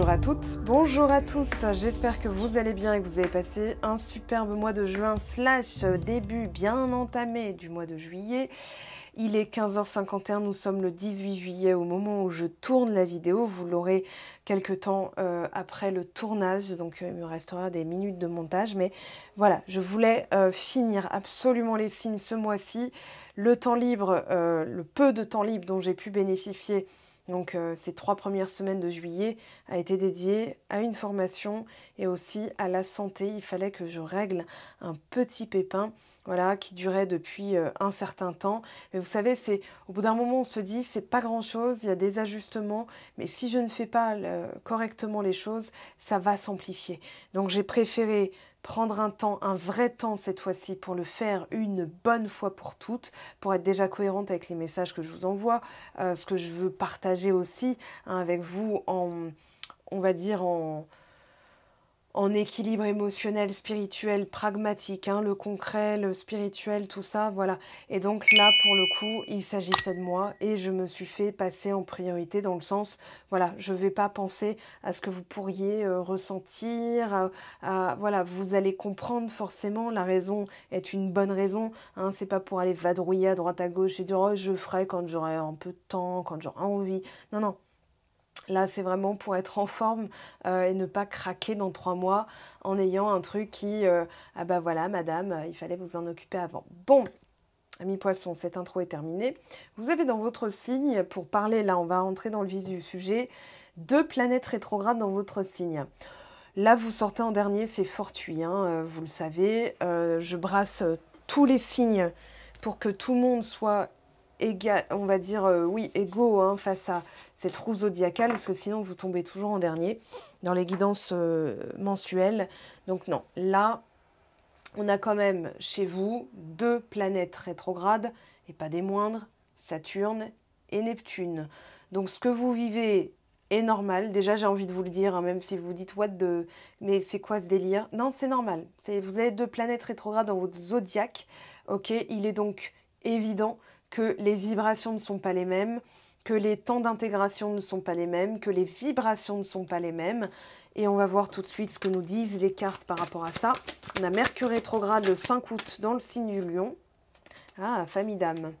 Bonjour à toutes, bonjour à tous, j'espère que vous allez bien et que vous avez passé un superbe mois de juin slash début bien entamé du mois de juillet. Il est 15h51, nous sommes le 18 juillet au moment où je tourne la vidéo. Vous l'aurez quelques temps euh, après le tournage, donc euh, il me restera des minutes de montage. Mais voilà, je voulais euh, finir absolument les signes ce mois-ci. Le temps libre, le peu de temps libre dont j'ai pu bénéficier donc euh, ces trois premières semaines de juillet a été dédiée à une formation et aussi à la santé. Il fallait que je règle un petit pépin, voilà, qui durait depuis euh, un certain temps. Mais vous savez, c'est au bout d'un moment on se dit c'est pas grand chose, il y a des ajustements, mais si je ne fais pas correctement les choses, ça va s'amplifier. Donc j'ai préféré prendre un temps, un vrai temps cette fois-ci pour le faire une bonne fois pour toutes, pour être déjà cohérente avec les messages que je vous envoie, euh, ce que je veux partager aussi hein, avec vous en, on va dire en, en équilibre émotionnel, spirituel, pragmatique, hein, le concret, le spirituel, tout ça, voilà. Et donc là, pour le coup, il s'agissait de moi et je me suis fait passer en priorité dans le sens, voilà, je ne vais pas penser à ce que vous pourriez euh, ressentir, voilà, vous allez comprendre forcément, la raison est une bonne raison, hein, c'est pas pour aller vadrouiller à droite à gauche et dire, oh, je ferai quand j'aurai un peu de temps, quand j'aurai envie. Non, non, Là, c'est vraiment pour être en forme euh, et ne pas craquer dans trois mois en ayant un truc qui, euh, ah bah voilà, madame, euh, il fallait vous en occuper avant. Bon, Amis poissons, cette intro est terminée. Vous avez dans votre signe, pour parler, là on va rentrer dans le vif du sujet, deux planètes rétrogrades dans votre signe. Là vous sortez en dernier, c'est fortuit, hein, vous le savez. je brasse tous les signes pour que tout le monde soit on va dire, euh, oui, égaux hein, face à cette roue zodiacale, parce que sinon vous tombez toujours en dernier dans les guidances euh, mensuelles. Donc non, là, on a quand même chez vous deux planètes rétrogrades, et pas des moindres, Saturne et Neptune. Donc ce que vous vivez est normal. Déjà, j'ai envie de vous le dire, hein, même si vous dites what de, mais c'est quoi ce délire Non, c'est normal. vous avez deux planètes rétrogrades dans votre zodiaque. Ok, il est donc évident que les vibrations ne sont pas les mêmes, que les temps d'intégration ne sont pas les mêmes, que les vibrations ne sont pas les mêmes. Et on va voir tout de suite ce que nous disent les cartes par rapport à ça. On a Mercure rétrograde le 5 août dans le signe du lion. Ah, famille d'âme.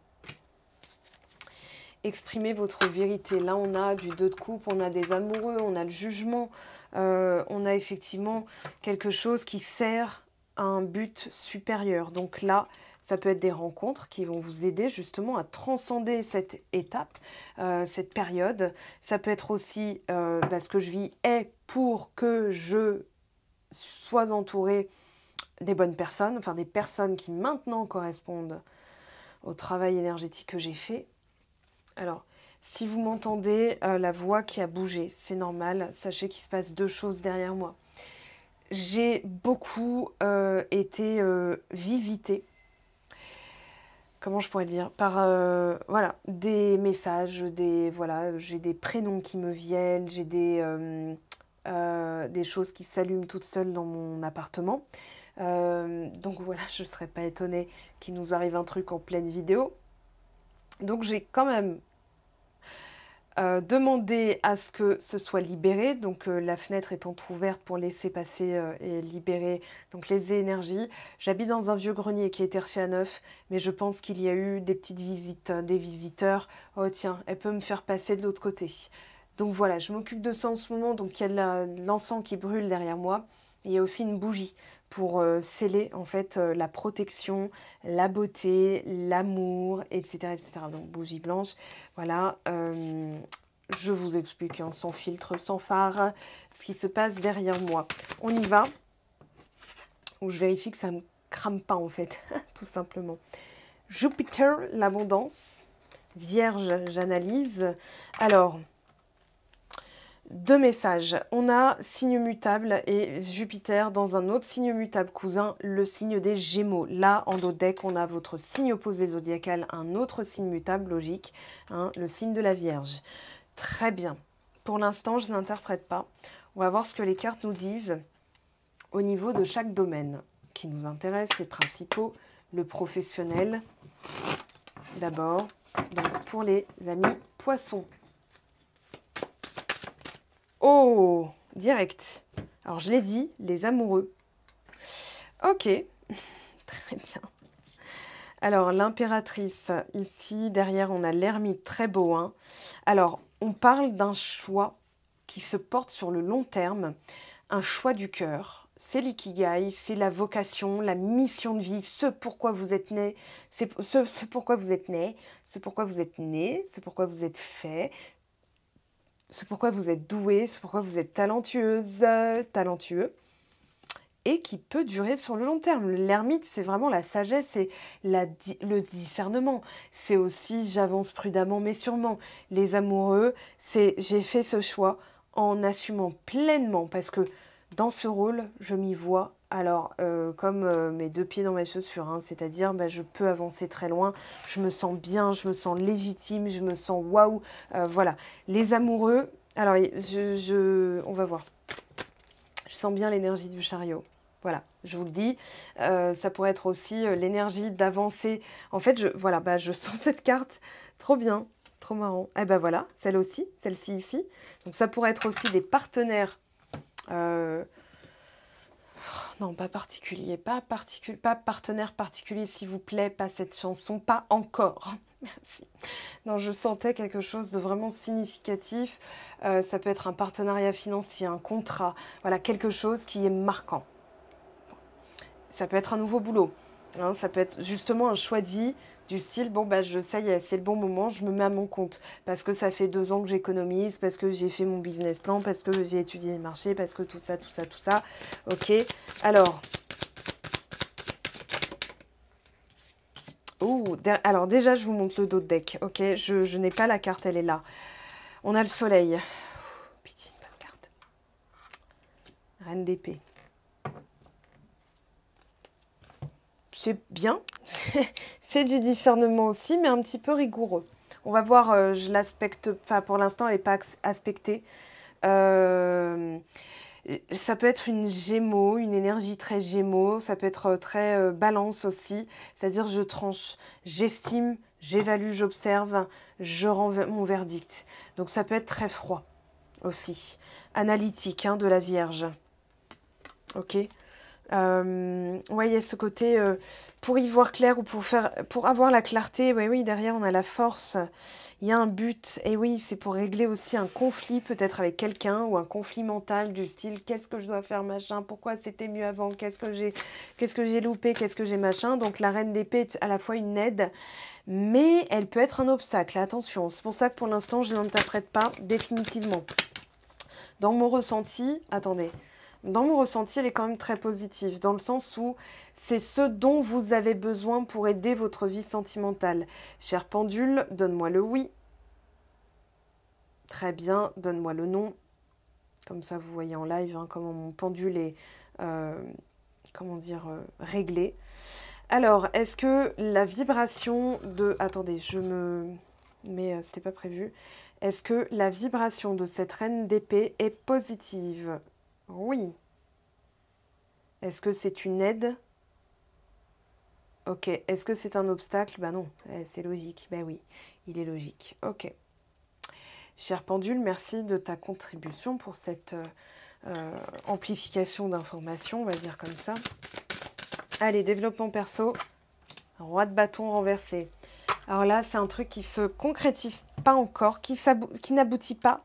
Exprimez votre vérité. Là, on a du 2 de coupe, on a des amoureux, on a le jugement. Euh, on a effectivement quelque chose qui sert à un but supérieur. Donc là, ça peut être des rencontres qui vont vous aider justement à transcender cette étape, euh, cette période. Ça peut être aussi euh, bah, ce que je vis est pour que je sois entourée des bonnes personnes, enfin des personnes qui maintenant correspondent au travail énergétique que j'ai fait. Alors, si vous m'entendez, euh, la voix qui a bougé, c'est normal. Sachez qu'il se passe deux choses derrière moi. J'ai beaucoup euh, été visitée comment je pourrais le dire par euh, voilà des messages des voilà j'ai des prénoms qui me viennent j'ai des euh, euh, des choses qui s'allument toutes seules dans mon appartement donc voilà je ne serais pas étonnée qu'il nous arrive un truc en pleine vidéo donc j'ai quand même euh, demander à ce que ce soit libéré, donc euh, la fenêtre est ouverte pour laisser passer euh, et libérer donc les énergies. J'habite dans un vieux grenier qui a été refait à neuf, mais je pense qu'il y a eu des petites visites, hein, des visiteurs. Oh tiens, elle peut me faire passer de l'autre côté. Donc voilà, je m'occupe de ça en ce moment, donc il y a l'encens qui brûle derrière moi. Il y a aussi une bougie pour euh, sceller en fait euh, la protection, la beauté, l'amour, etc., etc. Donc bougie blanche, voilà. Euh, je vous explique hein, sans filtre, sans phare, ce qui se passe derrière moi. On y va, où je vérifie que ça ne crame pas en fait, tout simplement. Jupiter, l'abondance. Vierge, j'analyse. Alors, deux messages. On a signe mutable et Jupiter dans un autre signe mutable cousin, le signe des Gémeaux. Là, en Dodec, on a votre signe opposé zodiacal, un autre signe mutable, logique, hein, le signe de la Vierge. Très bien. Pour l'instant, je n'interprète pas. On va voir ce que les cartes nous disent au niveau de chaque domaine qui nous intéresse, les principaux, le professionnel d'abord. Donc pour les amis poissons, Oh, direct. Alors, je l'ai dit, les amoureux. Ok, très bien. Alors, l'impératrice, ici, derrière, on a l'ermite, très beau. Hein. Alors, on parle d'un choix qui se porte sur le long terme, un choix du cœur. C'est l'ikigai, c'est la vocation, la mission de vie, ce pourquoi vous êtes né, c'est ce, pourquoi vous êtes né, ce pourquoi vous êtes né, ce pourquoi vous êtes fait, c'est pourquoi vous êtes doué, c'est pourquoi vous êtes talentueuse, talentueux, et qui peut durer sur le long terme. L'ermite, c'est vraiment la sagesse, c'est le discernement. C'est aussi j'avance prudemment mais sûrement. Les amoureux, c'est j'ai fait ce choix en assumant pleinement parce que dans ce rôle, je m'y vois alors, euh, comme euh, mes deux pieds dans ma chaussure, hein, c'est-à-dire bah, je peux avancer très loin, je me sens bien, je me sens légitime, je me sens waouh. Euh, voilà. Les amoureux, alors je, je, on va voir. Je sens bien l'énergie du chariot. Voilà, je vous le dis. ça pourrait être aussi l'énergie d'avancer. En fait, je, voilà, bah, je sens cette carte trop bien, trop marrant. Eh ben voilà, celle aussi, celle-ci ici. Donc ça pourrait être aussi des partenaires. Non, pas particulier, pas pas partenaire particulier, s'il vous plaît, pas cette chanson, pas encore. Merci. Non, je sentais quelque chose de vraiment significatif. Euh, ça peut être un partenariat financier, un contrat, voilà, quelque chose qui est marquant. Ça peut être un nouveau boulot, hein, ça peut être justement un choix de vie du style bon bah je ça y est c'est le bon moment je me mets à mon compte parce que ça fait deux ans que j'économise parce que j'ai fait mon business plan parce que j'ai étudié les marchés parce que tout ça tout ça tout ça ok alors Ouh, alors déjà je vous montre le dos de deck ok je, n'ai pas la carte elle est là on a le soleil carte. Reine d'épée. c'est bien. c'est du discernement aussi, mais un petit peu rigoureux. On va voir, euh, je l'aspecte pas pour l'instant, elle n'est pas aspectée. Euh, ça peut être une gémeaux, une énergie très gémeaux, ça peut être euh, très balance aussi, c'est-à-dire je tranche, j'estime, j'évalue, j'observe, je rends mon verdict. Donc ça peut être très froid aussi, analytique hein, de la Vierge. Ok euh, ouais, il y a ce côté euh, pour y voir clair ou pour faire, pour avoir la clarté. oui oui, derrière on a la force. Il y a un but. Et oui, c'est pour régler aussi un conflit peut-être avec quelqu'un ou un conflit mental du style qu'est-ce que je dois faire machin, pourquoi c'était mieux avant, qu'est-ce que j'ai, qu'est-ce que j'ai loupé, qu'est-ce que j'ai machin. Donc la reine d'épée est à la fois une aide, mais elle peut être un obstacle. Attention, c'est pour ça que pour l'instant je l'interprète pas définitivement. Dans mon ressenti, attendez dans mon ressenti, elle est quand même très positive, dans le sens où c'est ce dont vous avez besoin pour aider votre vie sentimentale. Cher pendule, donne-moi le oui. Très bien, donne-moi le non. Comme ça, vous voyez en live hein, comment mon pendule est, euh, comment dire, euh, réglé. Alors, est-ce que la vibration de... Attendez, je me... Mais ce euh, c'était pas prévu. Est-ce que la vibration de cette reine d'épée est positive oui. Est-ce que c'est une aide Ok. Est-ce que c'est un obstacle Ben non, eh, c'est logique. Ben oui, il est logique. Ok. Cher Pendule, merci de ta contribution pour cette euh, euh, amplification d'informations, on va dire comme ça. Allez, développement perso. Roi de bâton renversé. Alors là, c'est un truc qui se concrétise pas encore, qui n'aboutit pas.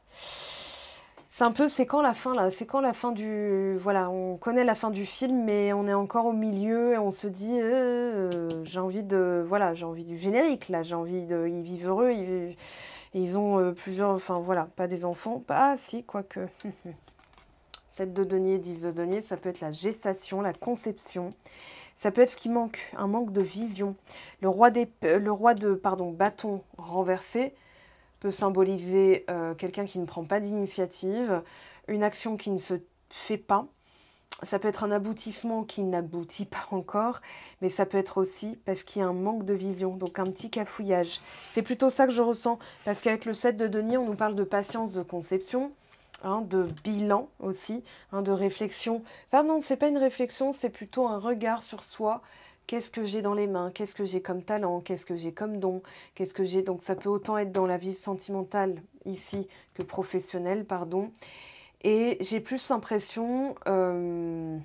C'est un peu, c'est quand la fin là C'est quand la fin du. Voilà, on connaît la fin du film, mais on est encore au milieu et on se dit, euh, euh, j'ai envie de. Voilà, j'ai envie du générique là, j'ai envie de. Ils vivent heureux, ils, ils ont euh, plusieurs. Enfin voilà, pas des enfants. pas si, quoique. Cette de denier, 10 de denier, ça peut être la gestation, la conception. Ça peut être ce qui manque, un manque de vision. Le roi, des, le roi de pardon, bâton renversé, symboliser euh, quelqu'un qui ne prend pas d'initiative, une action qui ne se fait pas. Ça peut être un aboutissement qui n'aboutit pas encore, mais ça peut être aussi parce qu'il y a un manque de vision, donc un petit cafouillage. C'est plutôt ça que je ressens, parce qu'avec le 7 de Denis, on nous parle de patience, de conception, hein, de bilan aussi, hein, de réflexion. Enfin non, c'est pas une réflexion, c'est plutôt un regard sur soi, Qu'est-ce que j'ai dans les mains Qu'est-ce que j'ai comme talent Qu'est-ce que j'ai comme don Qu'est-ce que j'ai Donc ça peut autant être dans la vie sentimentale ici que professionnelle, pardon. Et j'ai plus l'impression euh,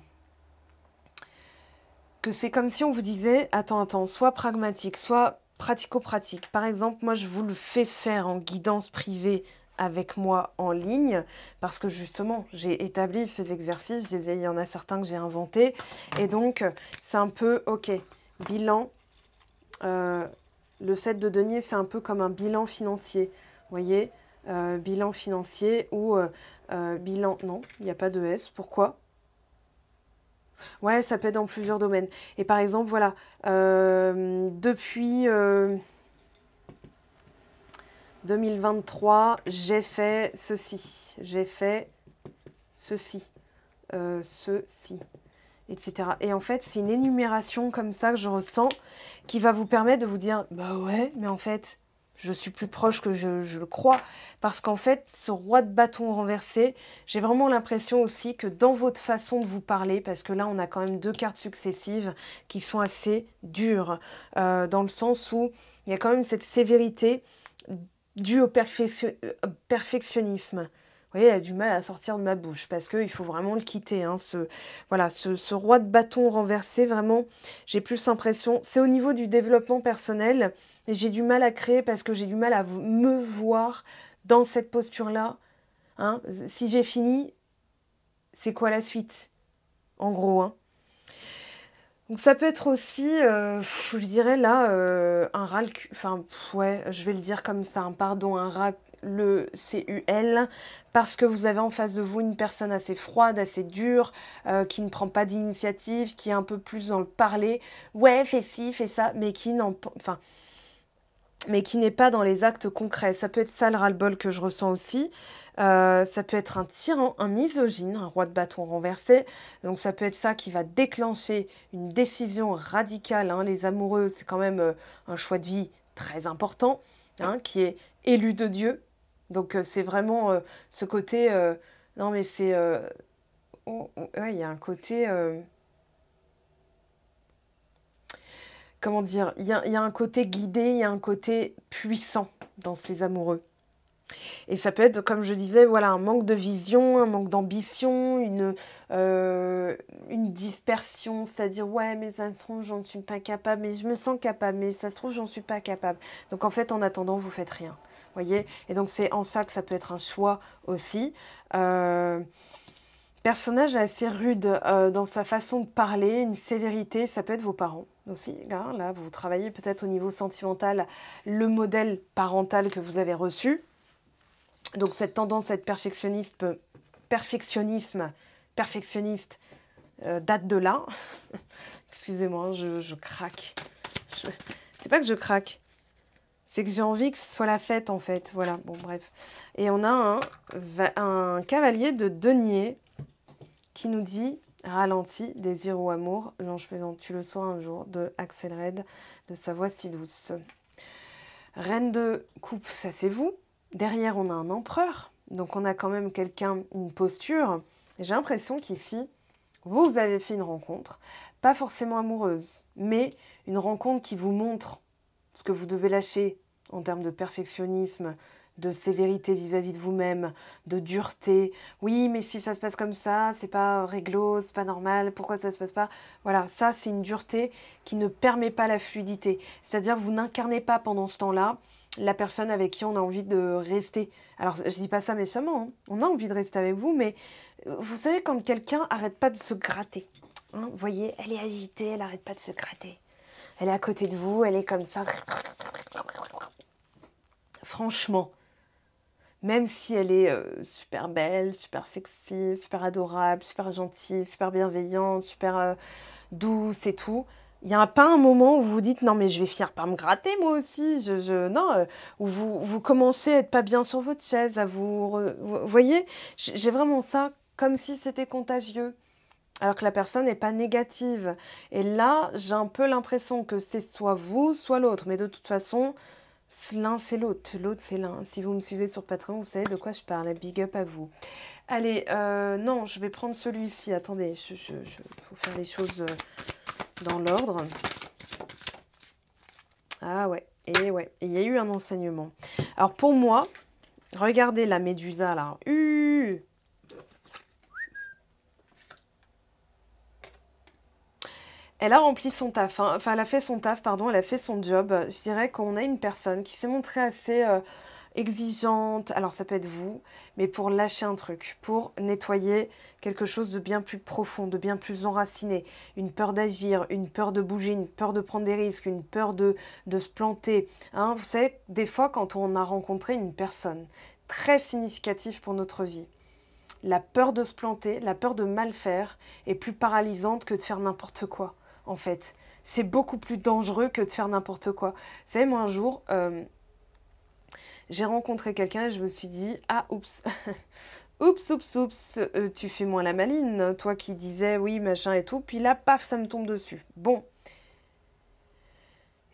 que c'est comme si on vous disait, attends, attends, soit pragmatique, soit pratico-pratique. Par exemple, moi je vous le fais faire en guidance privée avec moi en ligne parce que justement j'ai établi ces exercices, il y en a certains que j'ai inventés et donc c'est un peu ok bilan. Euh, le set de denier c'est un peu comme un bilan financier, vous voyez, euh, bilan financier ou euh, bilan non il n'y a pas de S. Pourquoi Ouais, ça peut dans plusieurs domaines. Et par exemple, voilà, depuis 2023, j'ai fait ceci, j'ai fait ceci, euh, ceci, etc. Et en fait, c'est une énumération comme ça que je ressens qui va vous permettre de vous dire Bah ouais, mais en fait, je suis plus proche que je, le crois. Parce qu'en fait, ce roi de bâton renversé, j'ai vraiment l'impression aussi que dans votre façon de vous parler, parce que là, on a quand même deux cartes successives qui sont assez dures, euh, dans le sens où il y a quand même cette sévérité dû au euh, perfectionnisme. Vous voyez, y a du mal à sortir de ma bouche parce qu'il faut vraiment le quitter. Hein, ce, voilà, ce, roi de bâton renversé, vraiment, j'ai plus l'impression. C'est au niveau du développement personnel j'ai du mal à créer parce que j'ai du mal à me voir dans cette posture-là. Hein. Si j'ai fini, c'est quoi la suite En gros, hein. Donc ça peut être aussi, euh, je dirais là, euh, un râle, enfin ouais, je vais le dire comme ça, un pardon, un râle, le CUL, parce que vous avez en face de vous une personne assez froide, assez dure, euh, qui ne prend pas d'initiative, qui est un peu plus dans le parler, ouais, fais ci, fais ça, mais qui n'en... Enfin, mais qui n'est pas dans les actes concrets. Ça peut être ça le ras-le-bol que je ressens aussi. Euh, ça peut être un tyran, un misogyne, un roi de bâton renversé. Donc ça peut être ça qui va déclencher une décision radicale. Hein. Les amoureux, c'est quand même euh, un choix de vie très important, hein, qui est élu de Dieu. Donc euh, c'est vraiment ce côté... non mais c'est... il y a un côté... Comment dire Il y a un côté guidé, il y a un côté puissant dans ces amoureux. Et ça peut être, comme je disais, voilà, un manque de vision, un manque d'ambition, une, euh, une dispersion, c'est-à-dire ouais, mais ça se trouve, j'en suis pas capable, mais je me sens capable, mais ça se trouve, j'en suis pas capable. Donc en fait, en attendant, vous faites rien. Voyez Et donc c'est en ça que ça peut être un choix aussi. Euh, personnage assez rude euh, dans sa façon de parler, une sévérité, ça peut être vos parents aussi. Hein. là, vous travaillez peut-être au niveau sentimental le modèle parental que vous avez reçu, donc cette tendance à être perfectionniste, perfectionnisme, perfectionniste, euh, date de là. Excusez-moi, je, craque. Ce C'est pas que je craque, c'est que j'ai envie que ce soit la fête en fait. Voilà, bon bref. Et on a un, cavalier de denier qui nous dit Ralenti, désir ou amour, l'ange faisant, tu le sois un jour, de Axel Red, de sa voix si douce. Reine de coupe, ça c'est vous. Derrière, on a un empereur, donc on a quand même quelqu'un, une posture. J'ai l'impression qu'ici, vous avez fait une rencontre, pas forcément amoureuse, mais une rencontre qui vous montre ce que vous devez lâcher en termes de perfectionnisme, de sévérité vis-à-vis de vous-même, de dureté. Oui, mais si ça se passe comme ça, c'est pas réglo, c'est pas normal, pourquoi ça se passe pas Voilà, ça c'est une dureté qui ne permet pas la fluidité. C'est-à-dire vous n'incarnez pas pendant ce temps-là la personne avec qui on a envie de rester. Alors, je ne dis pas ça méchamment, hein. on a envie de rester avec vous, mais euh, vous savez, quand quelqu'un arrête pas de se gratter, hein, vous voyez, elle est agitée, elle arrête pas de se gratter. Elle est à côté de vous, elle est comme ça. Franchement, même si elle est euh, super belle, super sexy, super adorable, super gentille, super bienveillante, super euh, douce et tout, il n'y a pas un moment où vous dites non mais je vais finir par me gratter moi aussi, je, non, euh, où vous, vous commencez à être pas bien sur votre chaise, à vous, vous voyez, j'ai vraiment ça comme si c'était contagieux, alors que la personne n'est pas négative. Et là, j'ai un peu l'impression que c'est soit vous, soit l'autre, mais de toute façon, l'un c'est l'autre, l'autre c'est l'un. Si vous me suivez sur Patreon, vous savez de quoi je parle. Big up à vous. Allez, euh, non, je vais prendre celui-ci. Attendez, je faut faire les choses euh, dans l'ordre. Ah ouais, et ouais, il y a eu un enseignement. Alors pour moi, regardez la Médusa là. elle a rempli son taf, hein. enfin elle a fait son taf, pardon, elle a fait son job. Je dirais qu'on a une personne qui s'est montrée assez... Euh, exigeante, alors ça peut être vous, mais pour lâcher un truc, pour nettoyer quelque chose de bien plus profond, de bien plus enraciné, une peur d'agir, une peur de bouger, une peur de prendre des risques, une peur de, de se planter. Hein. vous savez, des fois quand on a rencontré une personne très significative pour notre vie, la peur de se planter, la peur de mal faire est plus paralysante que de faire n'importe quoi, en fait. C'est beaucoup plus dangereux que de faire n'importe quoi. Vous savez, moi un jour, euh, j'ai rencontré quelqu'un et je me suis dit Ah, oups Oups, oups, oups, euh, tu fais moins la maline, toi qui disais oui, machin et tout, puis là, paf, ça me tombe dessus. Bon.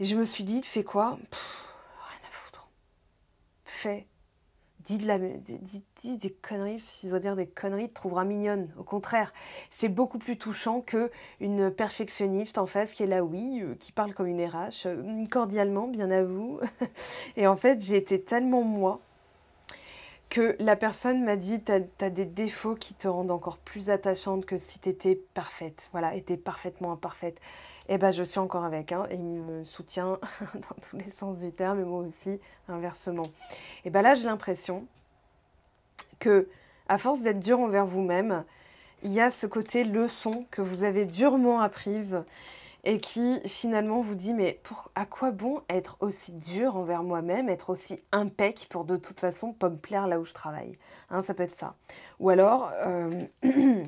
Et je me suis dit, fais quoi Rien à foutre. Fais dis, la, des conneries, si je dois dire des conneries, tu trouveras mignonne. Au contraire, c'est beaucoup plus touchant que une perfectionniste en face qui est là, oui, euh, qui parle comme une RH, euh, cordialement, bien à vous. Et en fait, j'ai été tellement moi que la personne m'a dit t'as as des défauts qui te rendent encore plus attachante que si t'étais parfaite. Voilà, était parfaitement imparfaite et eh ben je suis encore avec un hein, et il me soutient dans tous les sens du terme et moi aussi inversement. Et eh ben là j'ai l'impression que à force d'être dur envers vous-même, il y a ce côté leçon que vous avez durement apprise et qui finalement vous dit mais pour, à quoi bon être aussi dur envers moi-même, être aussi impec pour de toute façon pas me plaire là où je travaille. Hein, ça peut être ça. Ou alors euh,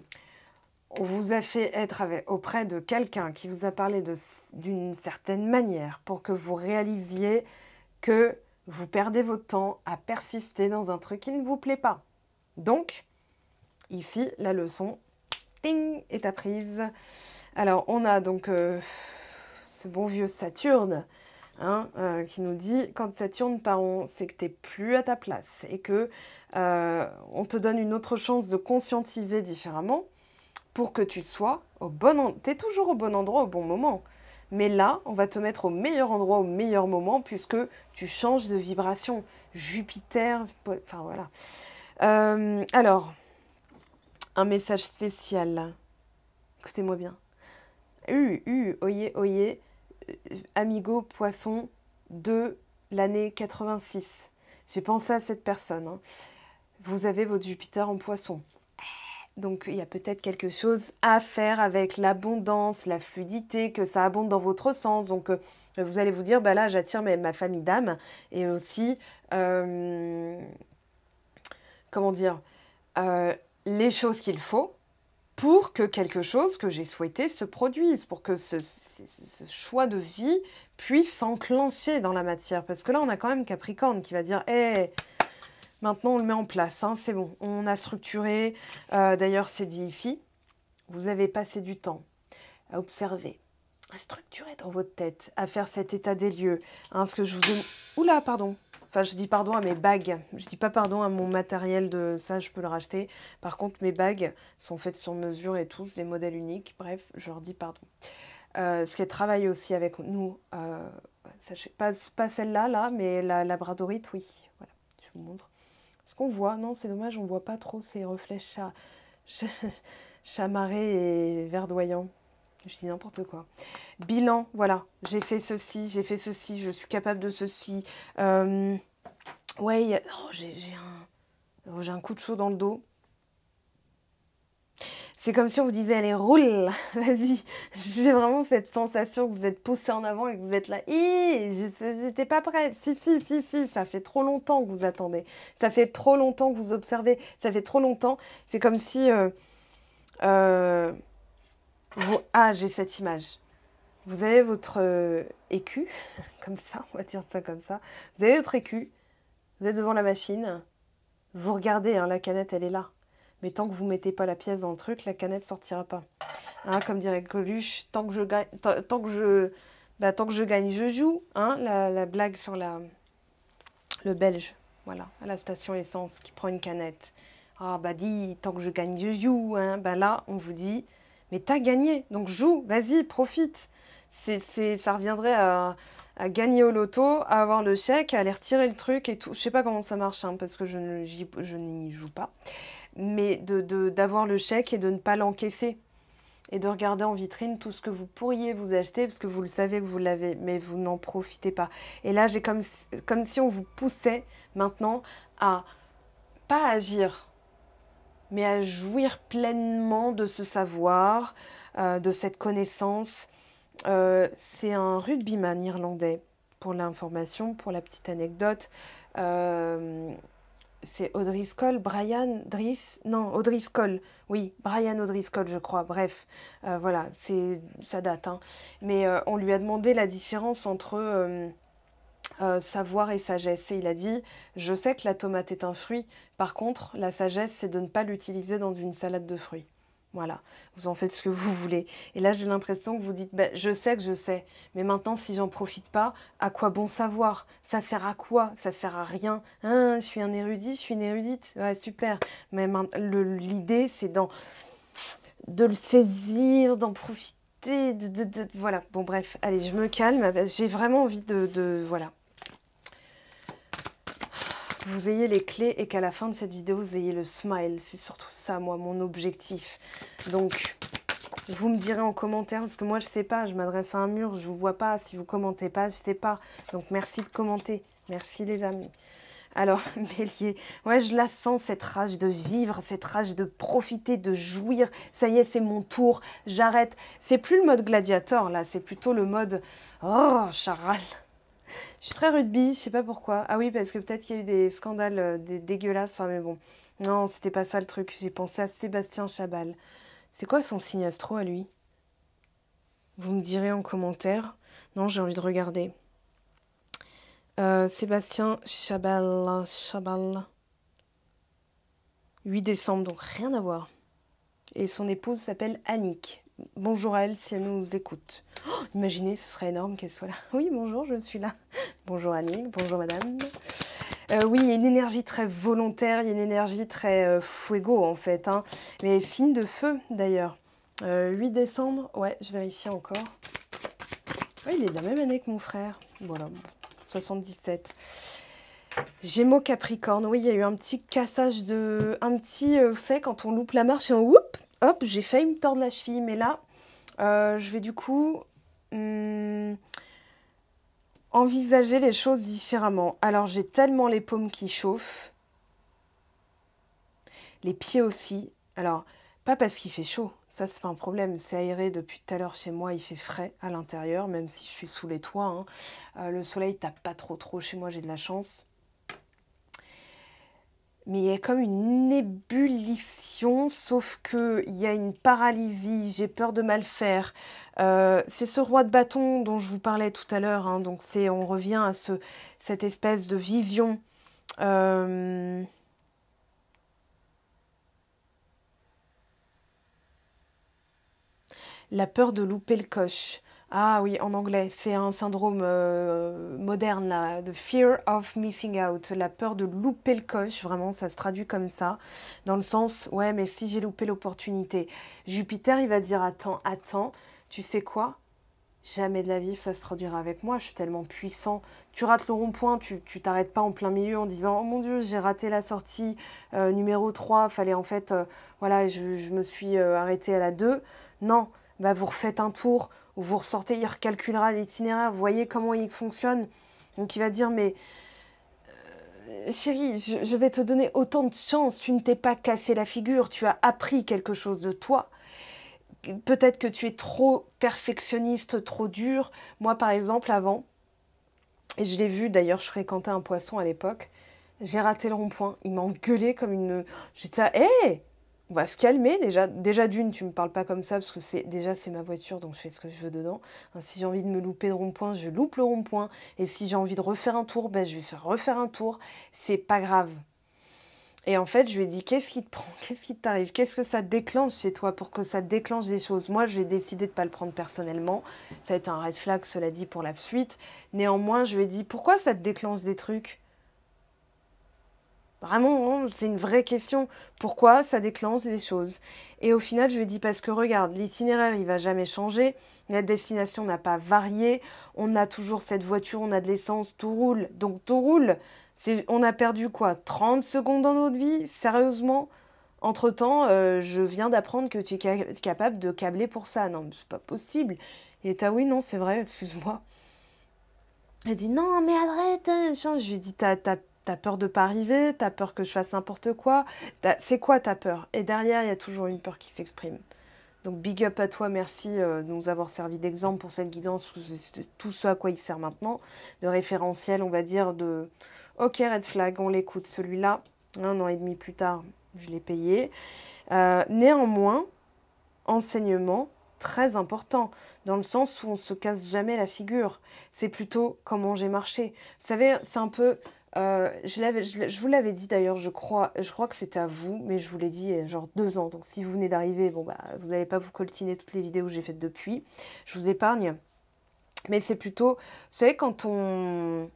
on vous a fait être auprès de quelqu'un qui vous a parlé d'une certaine manière pour que vous réalisiez que vous perdez votre temps à persister dans un truc qui ne vous plaît pas. Donc, ici, la leçon est apprise. Alors, on a donc euh, ce bon vieux Saturne hein, euh, qui nous dit quand Saturne part, c'est que tu n'es plus à ta place et que euh, on te donne une autre chance de conscientiser différemment pour que tu sois au bon endroit. Tu es toujours au bon endroit au bon moment. Mais là, on va te mettre au meilleur endroit au meilleur moment puisque tu changes de vibration. Jupiter, enfin voilà. Euh, alors, un message spécial. Écoutez-moi bien. U, hu U, oyez, euh, amigo poisson de l'année 86. J'ai pensé à cette personne. Hein. Vous avez votre Jupiter en poisson. Donc il y a peut-être quelque chose à faire avec l'abondance, la fluidité, que ça abonde dans votre sens. Donc euh, vous allez vous dire, bah là j'attire ma famille d'âme et aussi, euh, comment dire, euh, les choses qu'il faut pour que quelque chose que j'ai souhaité se produise, pour que ce, choix de vie puisse s'enclencher dans la matière. Parce que là on a quand même Capricorne qui va dire, hé, Maintenant, on le met en place, hein, c'est bon. On a structuré, euh, d'ailleurs, c'est dit ici. Vous avez passé du temps à observer, à structurer dans votre tête, à faire cet état des lieux. Hein, ce que je vous Oula, pardon. Enfin, je dis pardon à mes bagues. Je dis pas pardon à mon matériel de ça, je peux le racheter. Par contre, mes bagues sont faites sur mesure et tous, des modèles uniques. Bref, je leur dis pardon. Euh, ce qu'elle travaille aussi avec nous, euh, sachez, pas, pas celle-là, là, mais la bradorite, oui. Voilà, je vous montre ce qu'on voit Non, c'est dommage, on ne voit pas trop ces reflets chamarrés et verdoyants. Je dis n'importe quoi. Bilan, voilà, j'ai fait ceci, j'ai fait ceci, je suis capable de ceci. Euh, ouais, oh, j'ai un... Oh, un coup de chaud dans le dos. C'est comme si on vous disait, allez, roule, vas-y. J'ai vraiment cette sensation que vous êtes poussé en avant et que vous êtes là. Je J'étais pas prête. Si, si, si, si, ça fait trop longtemps que vous attendez. Ça fait trop longtemps que vous observez. Ça fait trop longtemps. C'est comme si. Euh, euh, vous... Ah, j'ai cette image. Vous avez votre euh, écu, comme ça, on va dire ça comme ça. Vous avez votre écu, vous êtes devant la machine, vous regardez, hein, la canette, elle est là. Mais tant que vous ne mettez pas la pièce dans le truc, la canette sortira pas. Hein, comme dirait Coluche, tant que je gagne, tant, que je, bah, tant que je gagne, je joue. Hein, la, blague sur la, le Belge, voilà, à la station essence qui prend une canette. Ah bah dis, tant que je gagne, je joue. Hein. Bah là, on vous dit, mais t'as gagné, donc joue, vas-y, profite. C'est, ça reviendrait à, gagner au loto, à avoir le chèque, à aller retirer le truc et tout. Je sais pas comment ça marche, hein, parce que je n'y je joue pas mais d'avoir de, le chèque et de ne pas l'encaisser. Et de regarder en vitrine tout ce que vous pourriez vous acheter, parce que vous le savez que vous l'avez, mais vous n'en profitez pas. Et là, j'ai comme, si, comme si on vous poussait maintenant à pas agir, mais à jouir pleinement de ce savoir, euh, de cette connaissance. Euh, c'est un rugbyman irlandais, pour l'information, pour la petite anecdote. Euh, c'est Scoll, Brian Driss, non, Scoll, oui, Brian Scoll je crois, bref, euh, voilà, c'est ça date. Hein. Mais euh, on lui a demandé la différence entre euh, savoir et sagesse, et il a dit Je sais que la tomate est un fruit, par contre, la sagesse, c'est de ne pas l'utiliser dans une salade de fruits. Voilà, vous en faites ce que vous voulez. Et là, j'ai l'impression que vous dites, ben, je sais que je sais, mais maintenant, si j'en profite pas, à quoi bon savoir Ça sert à quoi Ça sert à rien. Hein, je suis un érudit, je suis une érudite. Ouais, super. Mais l'idée, c'est d'en de le saisir, d'en profiter. voilà. Bon, bref, allez, je me calme. J'ai vraiment envie de, voilà, vous ayez les clés et qu'à la fin de cette vidéo, vous ayez le smile. C'est surtout ça, moi, mon objectif. Donc, vous me direz en commentaire, parce que moi, je sais pas, je m'adresse à un mur, je vous vois pas. Si vous commentez pas, je sais pas. Donc, merci de commenter. Merci, les amis. Alors, Bélier, ouais, je la sens, cette rage de vivre, cette rage de profiter, de jouir. Ça y est, c'est mon tour, j'arrête. C'est plus le mode gladiator, là, c'est plutôt le mode... Oh, charal je suis très rugby, je sais pas pourquoi. Ah oui, parce que peut-être qu'il y a eu des scandales euh, des dégueulasses, hein, mais bon. Non, c'était pas ça le truc. J'ai pensé à Sébastien Chabal. C'est quoi son signe astro à lui Vous me direz en commentaire. Non, j'ai envie de regarder. Euh, Sébastien Chabal, Chabal. 8 décembre, donc rien à voir. Et son épouse s'appelle Annick. Bonjour à elle si elle nous écoute. Oh, imaginez, ce serait énorme qu'elle soit là. Oui, bonjour, je suis là. Bonjour Annie, bonjour madame. Euh, oui, il y a une énergie très volontaire, il y a une énergie très euh, fuego en fait. Mais hein. signe de feu d'ailleurs. 8 euh, décembre, ouais, je vérifie encore. il est de la même année que mon frère. Voilà, 77. Gémeaux Capricorne, oui, il y a eu un petit cassage de... Un petit, vous savez, quand on loupe la marche et on... Whoop hop, j'ai failli me tordre la cheville, mais là, euh, je vais du coup hmm, envisager les choses différemment. Alors j'ai tellement les paumes qui chauffent, les pieds aussi. Alors, pas parce qu'il fait chaud, ça c'est pas un problème, c'est aéré depuis tout à l'heure chez moi, il fait frais à l'intérieur, même si je suis sous les toits. Hein. Euh, le soleil tape pas trop trop chez moi, j'ai de la chance mais il y a comme une ébullition, sauf qu'il y a une paralysie, j'ai peur de mal faire. Euh, c'est ce roi de bâton dont je vous parlais tout à l'heure, hein, donc c'est, on revient à ce, cette espèce de vision. Euh, la peur de louper le coche. Ah oui, en anglais, c'est un syndrome euh, moderne, The fear of missing out, la peur de louper le coche, vraiment, ça se traduit comme ça, dans le sens, ouais, mais si j'ai loupé l'opportunité, Jupiter, il va dire, attends, attends, tu sais quoi Jamais de la vie, ça se produira avec moi, je suis tellement puissant. Tu rates le rond-point, tu t'arrêtes pas en plein milieu en disant, oh mon Dieu, j'ai raté la sortie euh, numéro 3, fallait en fait, euh, voilà, je, je, me suis arrêté à la 2. Non, bah vous refaites un tour, vous ressortez, il recalculera l'itinéraire, vous voyez comment il fonctionne. Donc il va dire, mais euh, chérie, je, vais te donner autant de chance, tu ne t'es pas cassé la figure, tu as appris quelque chose de toi. Peut-être que tu es trop perfectionniste, trop dur. Moi, par exemple, avant, et je l'ai vu d'ailleurs, je fréquentais un poisson à l'époque, j'ai raté le rond-point. Il m'a engueulé comme une. J'étais, hé, on va se calmer. Déjà, déjà d'une, tu ne me parles pas comme ça parce que c'est déjà c'est ma voiture, donc je fais ce que je veux dedans. si j'ai envie de me louper de rond-point, je loupe le rond-point. Et si j'ai envie de refaire un tour, ben, je vais faire refaire un tour. C'est pas grave. Et en fait, je lui ai dit qu'est-ce qui te prend, qu'est-ce qui t'arrive, qu'est-ce que ça déclenche chez toi pour que ça déclenche des choses. Moi, j'ai décidé de ne pas le prendre personnellement. Ça a été un red flag, cela dit, pour la suite. Néanmoins, je lui ai dit pourquoi ça te déclenche des trucs Vraiment, c'est une vraie question. Pourquoi ça déclenche des choses Et au final, je lui dis parce que regarde, l'itinéraire, il va jamais changer, la destination n'a pas varié, on a toujours cette voiture, on a de l'essence, tout roule. Donc tout roule. On a perdu quoi 30 secondes dans notre vie Sérieusement Entre-temps, euh, je viens d'apprendre que tu es capable de câbler pour ça. Non, mais c'est pas possible. Et t'as oui, non, c'est vrai, excuse-moi. Elle dit non, mais arrête, euh, je lui dis t'as T'as peur de pas arriver, t'as peur que je fasse n'importe quoi. C'est quoi ta peur Et derrière, il y a toujours une peur qui s'exprime. Donc big up à toi, merci euh, de nous avoir servi d'exemple pour cette guidance, tout ce à quoi il sert maintenant, de référentiel, on va dire, de OK, red flag, on l'écoute, celui-là, un an et demi plus tard, je l'ai payé. Euh, néanmoins, enseignement très important, dans le sens où on ne se casse jamais la figure. C'est plutôt comment j'ai marché. Vous savez, c'est un peu euh, je, vous l'avais dit d'ailleurs, je crois, je crois que c'était à vous, mais je vous l'ai dit genre deux ans. Donc si vous venez d'arriver, bon bah vous n'allez pas vous coltiner toutes les vidéos que j'ai faites depuis. Je vous épargne. Mais c'est plutôt, vous savez, quand on,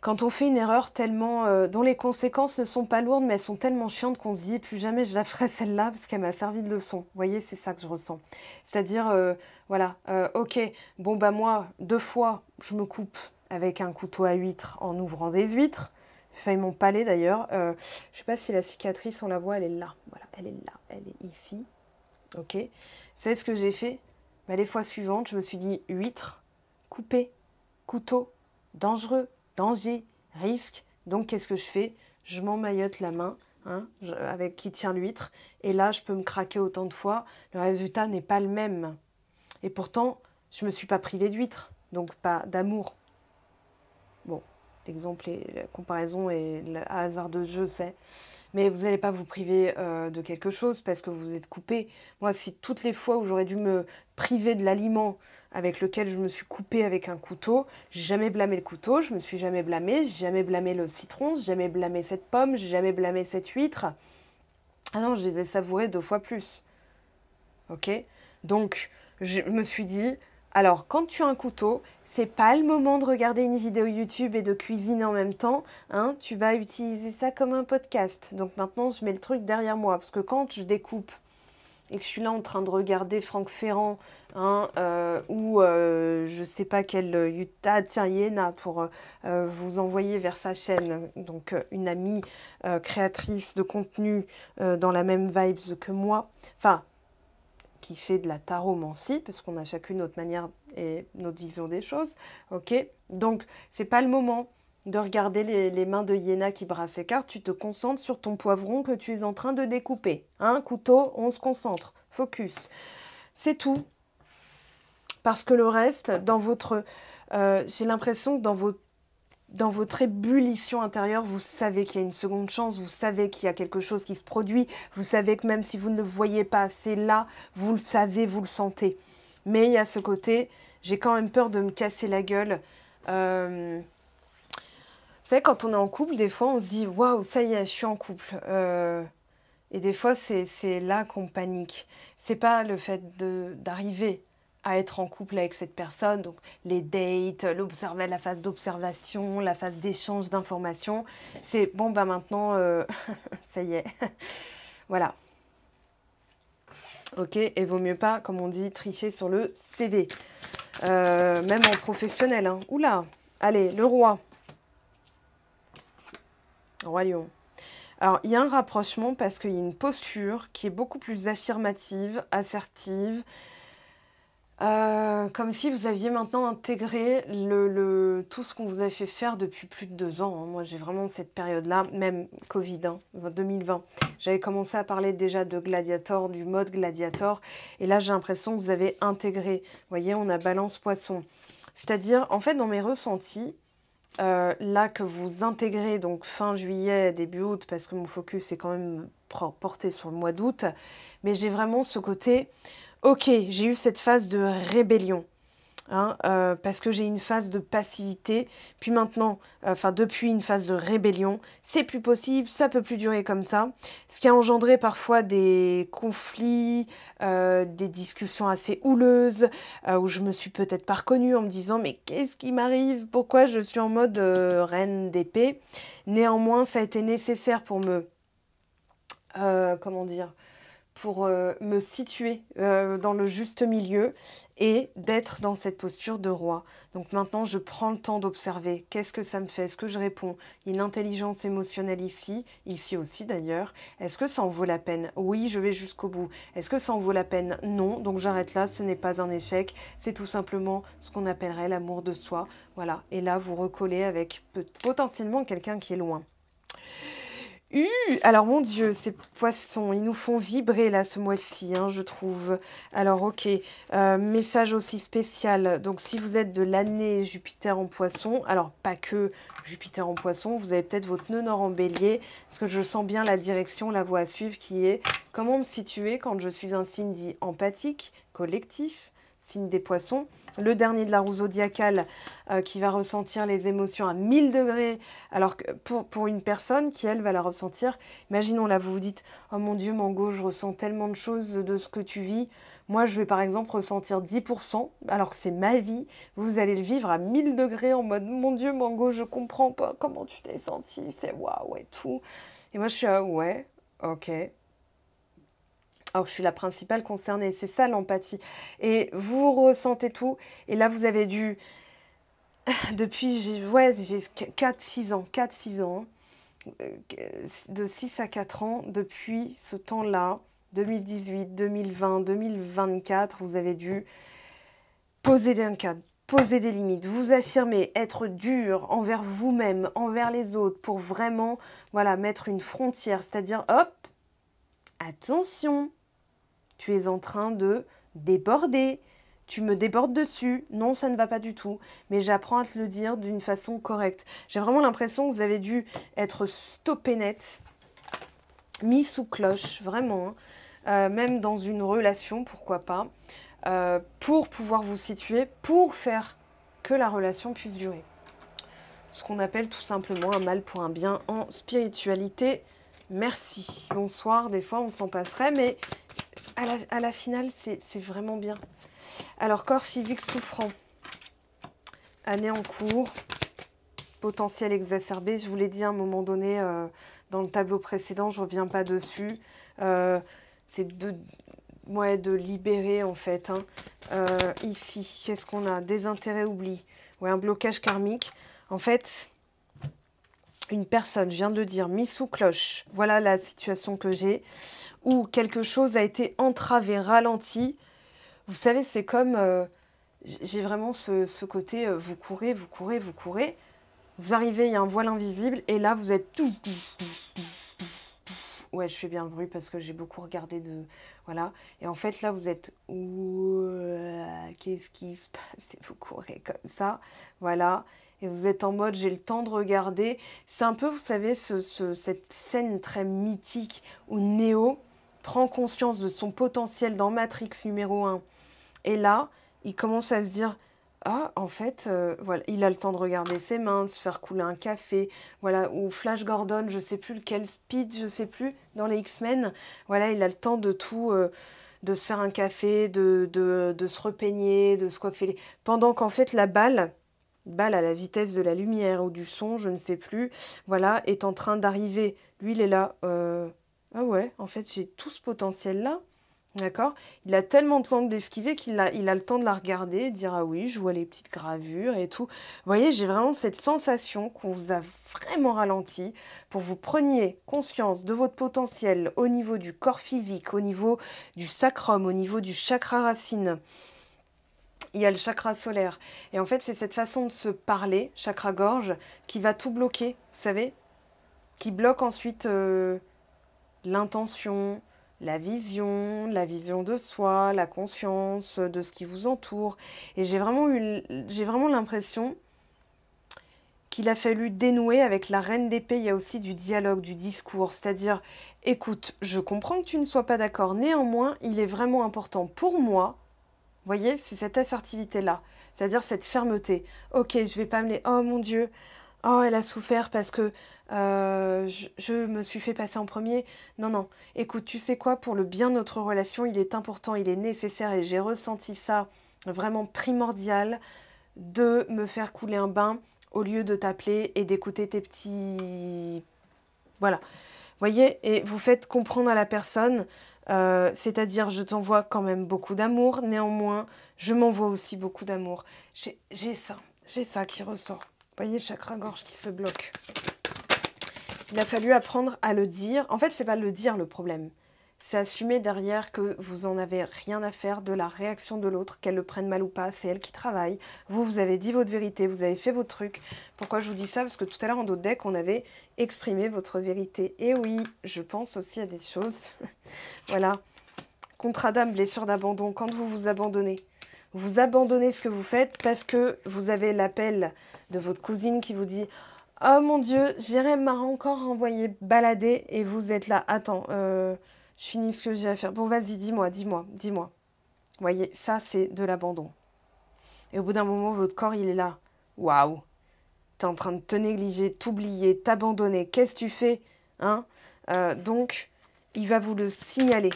quand on fait une erreur tellement euh, dont les conséquences ne sont pas lourdes, mais elles sont tellement chiantes qu'on se dit plus jamais je la ferai celle-là parce qu'elle m'a servi de leçon. Vous voyez, c'est ça que je ressens. C'est-à-dire, euh, voilà, ok, bon bah moi deux fois je me coupe avec un couteau à huître en ouvrant des huîtres. fais mon palais d'ailleurs. Euh, je ne sais pas si la cicatrice, on la voit, elle est là. Voilà, elle est là, elle est ici. Ok C'est ce que j'ai fait. les fois suivantes, je me suis dit huître, coupé, couteau, dangereux, danger, risque. Donc, qu'est-ce que je fais Je m'emmaillote la main. Hein, avec qui tient l'huître, et là je peux me craquer autant de fois, le résultat n'est pas le même. Et pourtant, je ne me suis pas privée d'huître, donc pas d'amour, Bon, l'exemple et la comparaison est à hasard de je sais. Mais vous n'allez pas vous priver euh, de quelque chose parce que vous êtes coupé. Moi, si toutes les fois où j'aurais dû me priver de l'aliment avec lequel je me suis coupé avec un couteau, j'ai jamais blâmé le couteau, je me suis jamais blâmé, j'ai jamais blâmé le citron, j'ai jamais blâmé cette pomme, j'ai jamais blâmé cette huître. Ah non, je les ai savourés deux fois plus. Ok Donc, je me suis dit, alors, quand tu as un couteau, c'est pas le moment de regarder une vidéo YouTube et de cuisiner en même temps. Hein. Tu vas utiliser ça comme un podcast. Donc maintenant, je mets le truc derrière moi. Parce que quand je découpe et que je suis là en train de regarder Franck Ferrand hein, euh, ou euh, je sais pas quel euh, Yuta, ah, tiens Yéna pour vous envoyer vers sa chaîne donc une amie créatrice de contenu dans la même vibes que moi enfin qui fait de la taromancie, parce qu'on a chacune notre manière et notre vision des choses. Ok, donc c'est pas le moment de regarder les, mains de Yéna qui brassent les cartes. Tu te concentres sur ton poivron que tu es en train de découper. Un hein, couteau, on se concentre, focus. C'est tout. Parce que le reste, dans votre, euh, j'ai l'impression que dans votre dans votre ébullition intérieure, vous savez qu'il y a une seconde chance, vous savez qu'il y a quelque chose qui se produit, vous savez que même si vous ne le voyez pas, c'est là, vous le savez, vous le sentez. Mais il y a ce côté, j'ai quand même peur de me casser la gueule. Euh, vous savez, quand on est en couple, des fois, on se dit waouh, ça y est, je suis en couple. Euh, et des fois, c'est là qu'on panique. C'est pas le fait d'arriver à être en couple avec cette personne, donc les dates, l'observer, la phase d'observation, la phase d'échange d'informations. C'est bon, bah maintenant, euh, ça y est. voilà. Ok, et vaut mieux pas, comme on dit, tricher sur le CV. Euh, même en professionnel. Hein. Oula, allez, le roi. Roi Alors, il y a un rapprochement parce qu'il y a une posture qui est beaucoup plus affirmative, assertive, euh, comme si vous aviez maintenant intégré le, tout ce qu'on vous a fait faire depuis plus de deux ans. Hein. Moi, j'ai vraiment cette période-là, même Covid 2020. Hein, J'avais commencé à parler déjà de Gladiator, du mode Gladiator. Et là, j'ai l'impression que vous avez intégré. voyez, on a balance poisson. C'est-à-dire, en fait, dans mes ressentis, euh, là que vous intégrez donc fin juillet, début août, parce que mon focus est quand même porté sur le mois d'août, mais j'ai vraiment ce côté, ok, j'ai eu cette phase de rébellion. Hein, euh, parce que j'ai une phase de passivité, puis maintenant, euh, enfin depuis une phase de rébellion, c'est plus possible, ça peut plus durer comme ça, ce qui a engendré parfois des conflits, euh, des discussions assez houleuses, où je me suis peut-être pas reconnue en me disant mais qu'est-ce qui m'arrive, pourquoi je suis en mode reine d'épée. Néanmoins, ça a été nécessaire pour me, comment dire, pour euh, me situer euh, dans le juste milieu et d'être dans cette posture de roi. Donc maintenant, je prends le temps d'observer qu'est-ce que ça me fait, est-ce que je réponds. Il une intelligence émotionnelle ici, ici aussi d'ailleurs. Est-ce que ça en vaut la peine Oui, je vais jusqu'au bout. Est-ce que ça en vaut la peine Non, donc j'arrête là, ce n'est pas un échec, c'est tout simplement ce qu'on appellerait l'amour de soi. Voilà, et là, vous recollez avec potentiellement quelqu'un qui est loin. Hum, alors, mon Dieu, ces poissons, ils nous font vibrer là ce mois-ci, hein, je trouve. Alors, ok, euh, message aussi spécial. Donc, si vous êtes de l'année Jupiter en poisson, alors pas que Jupiter en poisson, vous avez peut-être votre nœud nord en bélier, parce que je sens bien la direction, la voie à suivre qui est comment me situer quand je suis un signe dit empathique, collectif, signe des poissons. Le dernier de la roue zodiacale euh, qui va ressentir les émotions à 1000 degrés, alors que pour, une personne qui, elle, va la ressentir, imaginons là, vous vous dites « Oh mon Dieu, Mango, je ressens tellement de choses de ce que tu vis. Moi, je vais par exemple ressentir 10%, alors c'est ma vie. Vous allez le vivre à 1000 degrés en mode « Mon Dieu, Mango, je comprends pas comment tu t'es senti, c'est waouh et tout. » Et moi, je suis Ouais, ok, alors, je suis la principale concernée, c'est ça l'empathie. Et vous ressentez tout, et là, vous avez dû, depuis, j'ai 4-6 ans, 4-6 ans, euh, de 6 à 4 ans, depuis ce temps-là, 2018, 2020, 2024, vous avez dû poser des cadres, poser des limites, vous affirmer, être dur envers vous-même, envers les autres, pour vraiment voilà, mettre une frontière, c'est-à-dire, hop, attention, tu es en train de déborder, tu me débordes dessus, non, ça ne va pas du tout, mais j'apprends à te le dire d'une façon correcte. J'ai vraiment l'impression que vous avez dû être stoppé net, mis sous cloche, vraiment, hein. euh, même dans une relation, pourquoi pas, euh, pour pouvoir vous situer, pour faire que la relation puisse durer. Ce qu'on appelle tout simplement un mal pour un bien en spiritualité. Merci. Bonsoir, des fois on s'en passerait, mais à la, finale, c'est vraiment bien. Alors, corps physique souffrant. Année en cours. Potentiel exacerbé. Je vous l'ai dit à un moment donné euh, dans le tableau précédent, je ne reviens pas dessus. Euh, c'est de, libérer, en fait. Hein. Euh, ici, qu'est-ce qu'on a Désintérêt, oubli. Ouais, un blocage karmique. En fait, une personne, je viens de le dire, mis sous cloche, voilà la situation que j'ai, où quelque chose a été entravé, ralenti. Vous savez, c'est comme... Euh, j'ai vraiment ce, côté, euh, vous courez, vous courez, vous courez, vous arrivez, il y a un voile invisible, et là, vous êtes tout... Ouais, je fais bien le bruit parce que j'ai beaucoup regardé de... Voilà. Et en fait, là, vous êtes... Qu'est-ce qui se passe vous courez comme ça. Voilà et vous êtes en mode j'ai le temps de regarder. C'est un peu, vous savez, ce, cette scène très mythique où Neo prend conscience de son potentiel dans Matrix numéro 1. Et là, il commence à se dire ah, en fait, euh, voilà, il a le temps de regarder ses mains, de se faire couler un café, voilà, ou Flash Gordon, je sais plus lequel, Speed, je sais plus, dans les X-Men, voilà, il a le temps de tout, euh, de se faire un café, de, de se repeigner, de se coiffer, pendant qu'en fait, la balle, balle à la vitesse de la lumière ou du son, je ne sais plus, voilà, est en train d'arriver. Lui, il est là. Euh, ah ouais, en fait, j'ai tout ce potentiel-là. D'accord Il a tellement de temps d'esquiver qu'il a, il a le temps de la regarder, de dire Ah oui, je vois les petites gravures et tout. Vous voyez, j'ai vraiment cette sensation qu'on vous a vraiment ralenti pour vous preniez conscience de votre potentiel au niveau du corps physique, au niveau du sacrum, au niveau du chakra racine il y a le chakra solaire. Et en fait, c'est cette façon de se parler, chakra-gorge, qui va tout bloquer, vous savez Qui bloque ensuite euh, l'intention, la vision, la vision de soi, la conscience de ce qui vous entoure. Et j'ai vraiment, eu, vraiment l'impression qu'il a fallu dénouer avec la reine d'épée, il y a aussi du dialogue, du discours, c'est-à-dire, écoute, je comprends que tu ne sois pas d'accord, néanmoins, il est vraiment important pour moi voyez, c'est cette assertivité-là, c'est-à-dire cette fermeté. Ok, je vais pas me les... Oh mon Dieu, oh elle a souffert parce que euh, je, je, me suis fait passer en premier. Non, non. Écoute, tu sais quoi, pour le bien de notre relation, il est important, il est nécessaire et j'ai ressenti ça vraiment primordial de me faire couler un bain au lieu de t'appeler et d'écouter tes petits... Voilà. Voyez, et vous faites comprendre à la personne euh, c'est-à-dire, je t'envoie quand même beaucoup d'amour, néanmoins, je m'envoie aussi beaucoup d'amour. J'ai ça, j'ai ça qui ressort. Vous voyez, chakra gorge qui se bloque. Il a fallu apprendre à le dire. En fait, c'est pas le dire le problème. C'est assumer derrière que vous n'en avez rien à faire de la réaction de l'autre, qu'elle le prenne mal ou pas, c'est elle qui travaille. Vous, vous avez dit votre vérité, vous avez fait votre truc. Pourquoi je vous dis ça Parce que tout à l'heure en d'autres deck, on avait exprimé votre vérité. Et oui, je pense aussi à des choses. voilà. Contrat d'âme, blessure d'abandon. Quand vous vous abandonnez, vous abandonnez ce que vous faites parce que vous avez l'appel de votre cousine qui vous dit « Oh mon Dieu, j'irai m'a encore envoyé balader » et vous êtes là « Attends, euh, je finis ce que j'ai à faire. Bon, vas-y, dis-moi, dis-moi, dis-moi. Voyez, ça, c'est de l'abandon. Et au bout d'un moment, votre corps, il est là. Waouh T'es en train de te négliger, t'oublier, t'abandonner. Qu'est-ce que tu fais Hein euh, Donc, il va vous le signaler.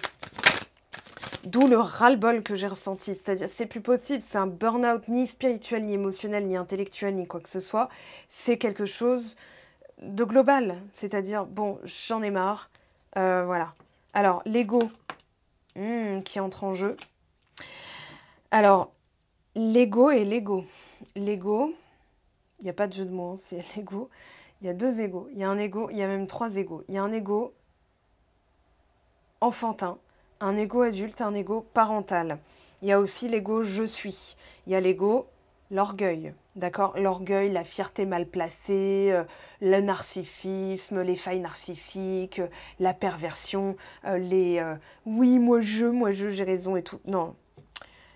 D'où le ras-le-bol que j'ai ressenti. C'est-à-dire, c'est plus possible, c'est un burn-out ni spirituel, ni émotionnel, ni intellectuel, ni quoi que ce soit. C'est quelque chose de global. C'est-à-dire, bon, j'en ai marre. Euh, voilà. Alors, l'ego hmm, qui entre en jeu. Alors, l'ego et l'ego. L'ego, il n'y a pas de jeu de mots, hein, c'est l'ego. Il y a deux égos. Il y a un ego, il y a même trois égos. Il y a un ego enfantin, un ego adulte, un ego parental. Il y a aussi l'ego je suis. Il y a l'ego L'orgueil, d'accord L'orgueil, la fierté mal placée, euh, le narcissisme, les failles narcissiques, euh, la perversion, euh, les oui, moi je, moi je, j'ai raison et tout. Non.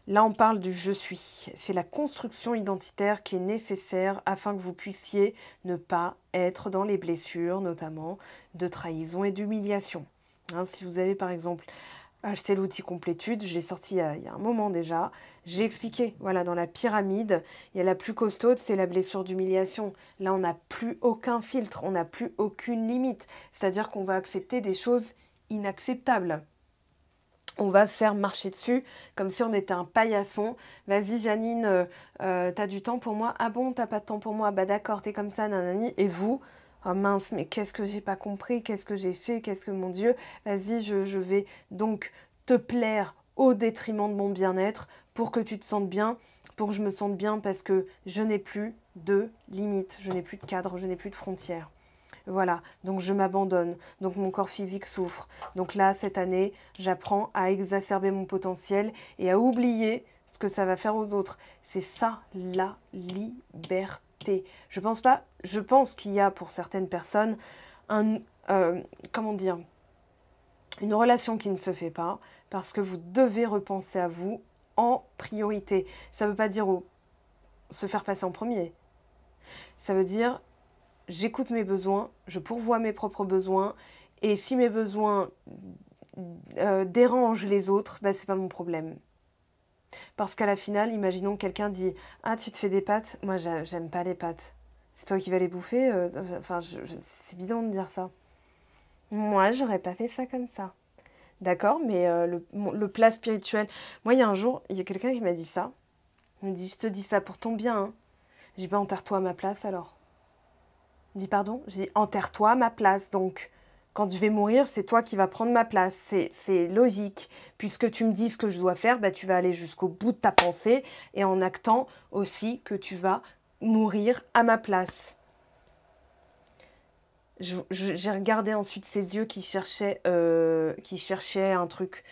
Là, on parle du je suis. C'est la construction identitaire qui est nécessaire afin que vous puissiez ne pas être dans les blessures, notamment de trahison et d'humiliation. Hein, si vous avez par exemple c'est l'outil complétude, je l'ai sorti il y, a, un moment déjà. J'ai expliqué, voilà, dans la pyramide, il y a la plus costaude, c'est la blessure d'humiliation. Là, on n'a plus aucun filtre, on n'a plus aucune limite. C'est-à-dire qu'on va accepter des choses inacceptables. On va se faire marcher dessus comme si on était un paillasson. Vas-y Janine, euh, euh, t'as du temps pour moi Ah bon, t'as pas de temps pour moi Bah d'accord, t'es comme ça, nanani. Et vous, Oh mince, mais qu'est-ce que j'ai pas compris Qu'est-ce que j'ai fait Qu'est-ce que mon Dieu Vas-y, je, vais donc te plaire au détriment de mon bien-être pour que tu te sentes bien, pour que je me sente bien parce que je n'ai plus de limites, je n'ai plus de cadre, je n'ai plus de frontières. Voilà, donc je m'abandonne, donc mon corps physique souffre. Donc là, cette année, j'apprends à exacerber mon potentiel et à oublier ce que ça va faire aux autres. C'est ça la liberté. Je pense pas, je pense qu'il y a pour certaines personnes un, euh, comment dire, une relation qui ne se fait pas parce que vous devez repenser à vous en priorité. Ça ne veut pas dire se faire passer en premier. Ça veut dire j'écoute mes besoins, je pourvois mes propres besoins et si mes besoins euh, dérangent les autres, ben, ce n'est pas mon problème. Parce qu'à la finale, imaginons que quelqu'un dit Ah, tu te fais des pâtes Moi, j'aime pas les pâtes. C'est toi qui vas les bouffer euh, c'est bidon de dire ça. Moi, j'aurais pas fait ça comme ça. D'accord Mais euh, le, plat spirituel. Moi, il y a un jour, il y a quelqu'un qui m'a dit ça. Il me dit Je te dis ça pour ton bien. Hein. je J'ai pas bah, Enterre-toi à ma place alors. Il me dit Pardon je dis Enterre-toi à ma place donc quand je vais mourir, c'est toi qui vas prendre ma place. C'est logique. Puisque tu me dis ce que je dois faire, bah, tu vas aller jusqu'au bout de ta pensée et en actant aussi que tu vas mourir à ma place. J'ai regardé ensuite ses yeux qui cherchaient, euh, qui cherchaient un truc.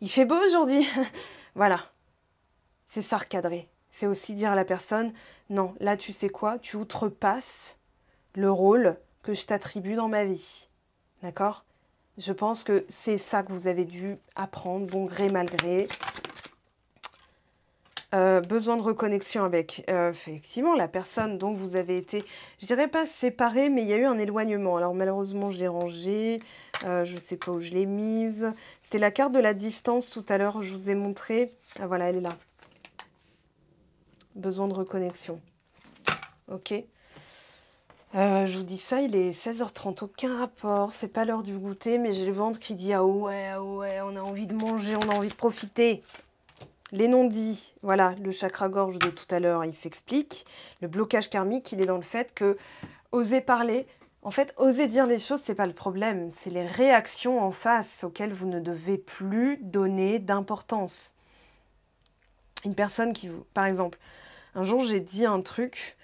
Il fait beau aujourd'hui. voilà. C'est ça recadrer. C'est aussi dire à la personne, non, là tu sais quoi, tu outrepasses le rôle que je t'attribue dans ma vie. D'accord Je pense que c'est ça que vous avez dû apprendre, bon gré, mal gré. Euh, besoin de reconnexion avec, euh, effectivement, la personne dont vous avez été, je dirais pas séparée, mais il y a eu un éloignement. Alors malheureusement, je l'ai rangée, euh, je ne sais pas où je l'ai mise. C'était la carte de la distance tout à l'heure, je vous ai montré. Ah voilà, elle est là. Besoin de reconnexion. Ok euh, je vous dis ça, il est 16h30, aucun rapport, c'est pas l'heure du goûter, mais j'ai le ventre qui dit ah ouais, ah ouais, on a envie de manger, on a envie de profiter. Les non-dits, voilà, le chakra-gorge de tout à l'heure, il s'explique. Le blocage karmique, il est dans le fait que oser parler, en fait, oser dire les choses, c'est pas le problème, c'est les réactions en face auxquelles vous ne devez plus donner d'importance. Une personne qui vous. Par exemple, un jour j'ai dit un truc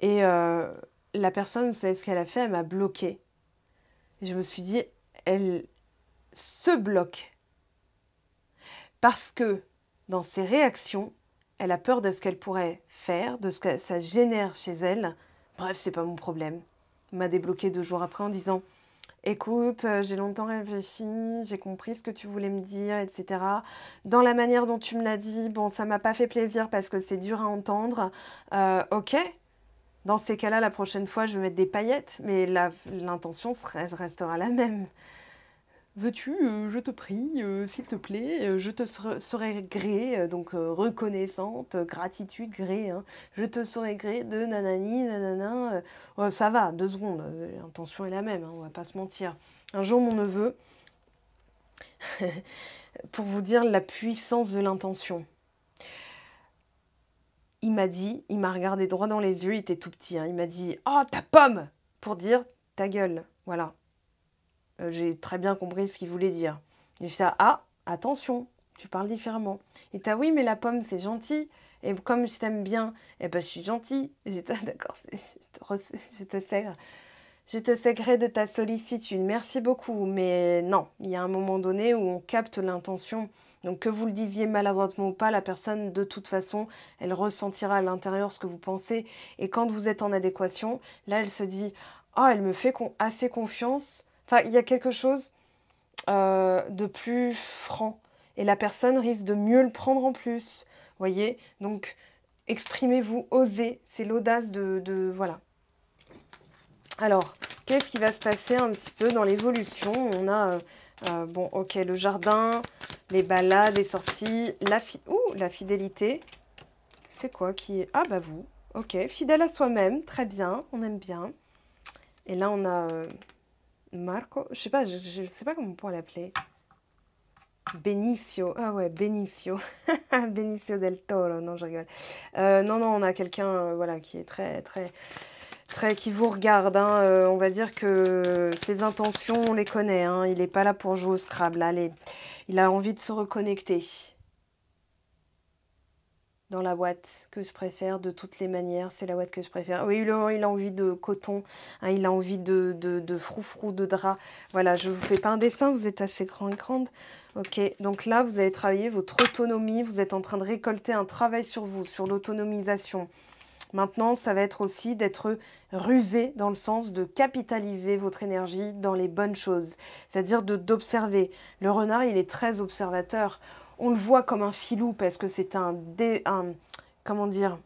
et. Euh, la personne, vous savez ce qu'elle a fait Elle m'a bloqué. je me suis dit, elle se bloque. Parce que dans ses réactions, elle a peur de ce qu'elle pourrait faire, de ce que ça génère chez elle. Bref, c'est pas mon problème. M'a débloqué deux jours après en disant Écoute, euh, j'ai longtemps réfléchi, j'ai compris ce que tu voulais me dire, etc. Dans la manière dont tu me l'as dit, bon, ça m'a pas fait plaisir parce que c'est dur à entendre. Euh, ok, dans ces cas-là, la prochaine fois, je vais mettre des paillettes, mais l'intention restera la même. Veux-tu, euh, je te prie, euh, s'il te plaît, euh, je te serai gré, donc reconnaissante, gratitude, gré, hein. je te serai gré de nanani, nanana. ça va, deux secondes, l'intention est la même, on hein, on va pas se mentir. Un jour, mon neveu, pour vous dire la puissance de l'intention, il m'a dit, il m'a regardé droit dans les yeux, il était tout petit, hein. il m'a dit Oh, ta pomme Pour dire ta gueule. Voilà. Euh, j'ai très bien compris ce qu'il voulait dire. Et j'ai dit Ah, attention, tu parles différemment. Et t'a Oui, mais la pomme, c'est gentil. Et comme je t'aime bien, et eh ben, je suis gentil. J'étais ah, D'accord, je te sers. Je te de ta sollicitude. Merci beaucoup. Mais non, il y a un moment donné où on capte l'intention donc que vous le disiez maladroitement ou pas, la personne de toute façon, elle ressentira à l'intérieur ce que vous pensez. Et quand vous êtes en adéquation, là elle se dit « ah, elle me fait assez confiance ». Enfin, il y a quelque chose euh, de plus franc. Et la personne risque de mieux le prendre en plus. voyez Donc exprimez-vous, osez. C'est l'audace de, Voilà. Alors, qu'est-ce qui va se passer un petit peu dans l'évolution On a... Euh, euh, bon, ok, le jardin, les balades, les sorties, la, la fidélité. C'est quoi qui est... Ah bah vous, ok, fidèle à soi-même, très bien, on aime bien. Et là, on a euh, Marco, je sais pas, sais pas comment on pourrait l'appeler. Benicio, ah ouais, Benicio, Benicio del Toro, non, je rigole. Euh, non, non, on a quelqu'un, voilà, qui est très, très très, qui vous regarde. Hein, euh, on va dire que ses intentions, on les connaît. Hein. il n'est pas là pour jouer au Scrabble. Allez, il a envie de se reconnecter dans la boîte que je préfère de toutes les manières. C'est la boîte que je préfère. Oui, il a, envie de coton, hein, il a envie de, de, de froufrou, de drap. Voilà, je ne vous fais pas un dessin, vous êtes assez grand et grande. Ok, donc là, vous avez travaillé votre autonomie, vous êtes en train de récolter un travail sur vous, sur l'autonomisation. Maintenant, ça va être aussi d'être rusé dans le sens de capitaliser votre énergie dans les bonnes choses, c'est-à-dire de d'observer. Le renard, il est très observateur. On le voit comme un filou parce que c'est un, un, comment dire,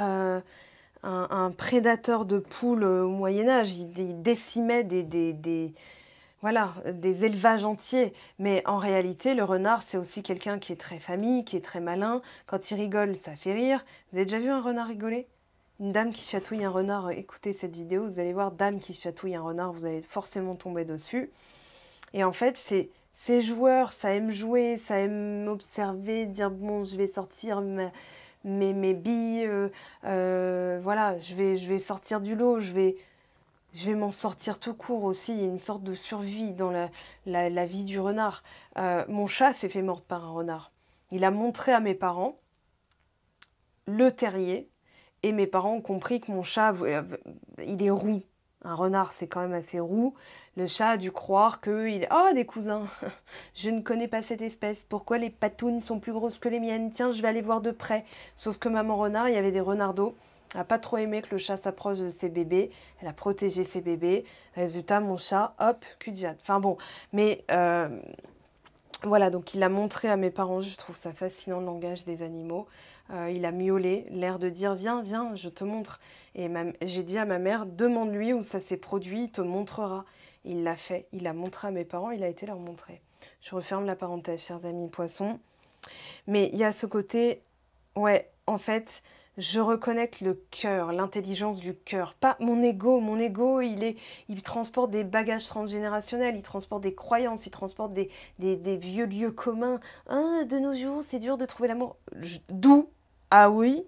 euh, un, prédateur de poules au Moyen Âge. Il, décimait des voilà, des élevages entiers. Mais en réalité, le renard, c'est aussi quelqu'un qui est très famille, qui est très malin. Quand il rigole, ça fait rire. Vous avez déjà vu un renard rigoler Une dame qui chatouille un renard, euh, écoutez cette vidéo, vous allez voir, dame qui chatouille un renard, vous allez forcément tomber dessus. Et en fait, c'est ces joueurs, ça aime jouer, ça aime observer, dire bon, je vais sortir mes, billes, euh, euh, voilà, je vais, je vais sortir du lot, je vais, je vais m'en sortir tout court aussi. Il y a une sorte de survie dans la, vie du renard. Euh, mon chat s'est fait mordre par un renard. Il a montré à mes parents le terrier et mes parents ont compris que mon chat, euh, il est roux. Un renard, c'est quand même assez roux. Le chat a dû croire que il oh des cousins. je ne connais pas cette espèce. Pourquoi les patounes sont plus grosses que les miennes Tiens, je vais aller voir de près. Sauf que maman renard, il y avait des renardos elle n'a pas trop aimé que le chat s'approche de ses bébés. Elle a protégé ses bébés. Résultat, mon chat, hop, cul de jade. Enfin bon, mais euh, voilà, donc il a montré à mes parents, je trouve ça fascinant le langage des animaux. Euh, il a miaulé, l'air de dire Viens, viens, je te montre. Et j'ai dit à ma mère Demande-lui où ça s'est produit, il te montrera. il l'a fait, il a montré à mes parents, il a été leur montrer. Je referme la parenthèse, chers amis poissons. Mais il y a ce côté, ouais, en fait, je reconnais le cœur, l'intelligence du cœur, pas mon ego. Mon ego, il, est, il transporte des bagages transgénérationnels, il transporte des croyances, il transporte des, vieux lieux communs. Ah, de nos jours, c'est dur de trouver l'amour. D'où Ah oui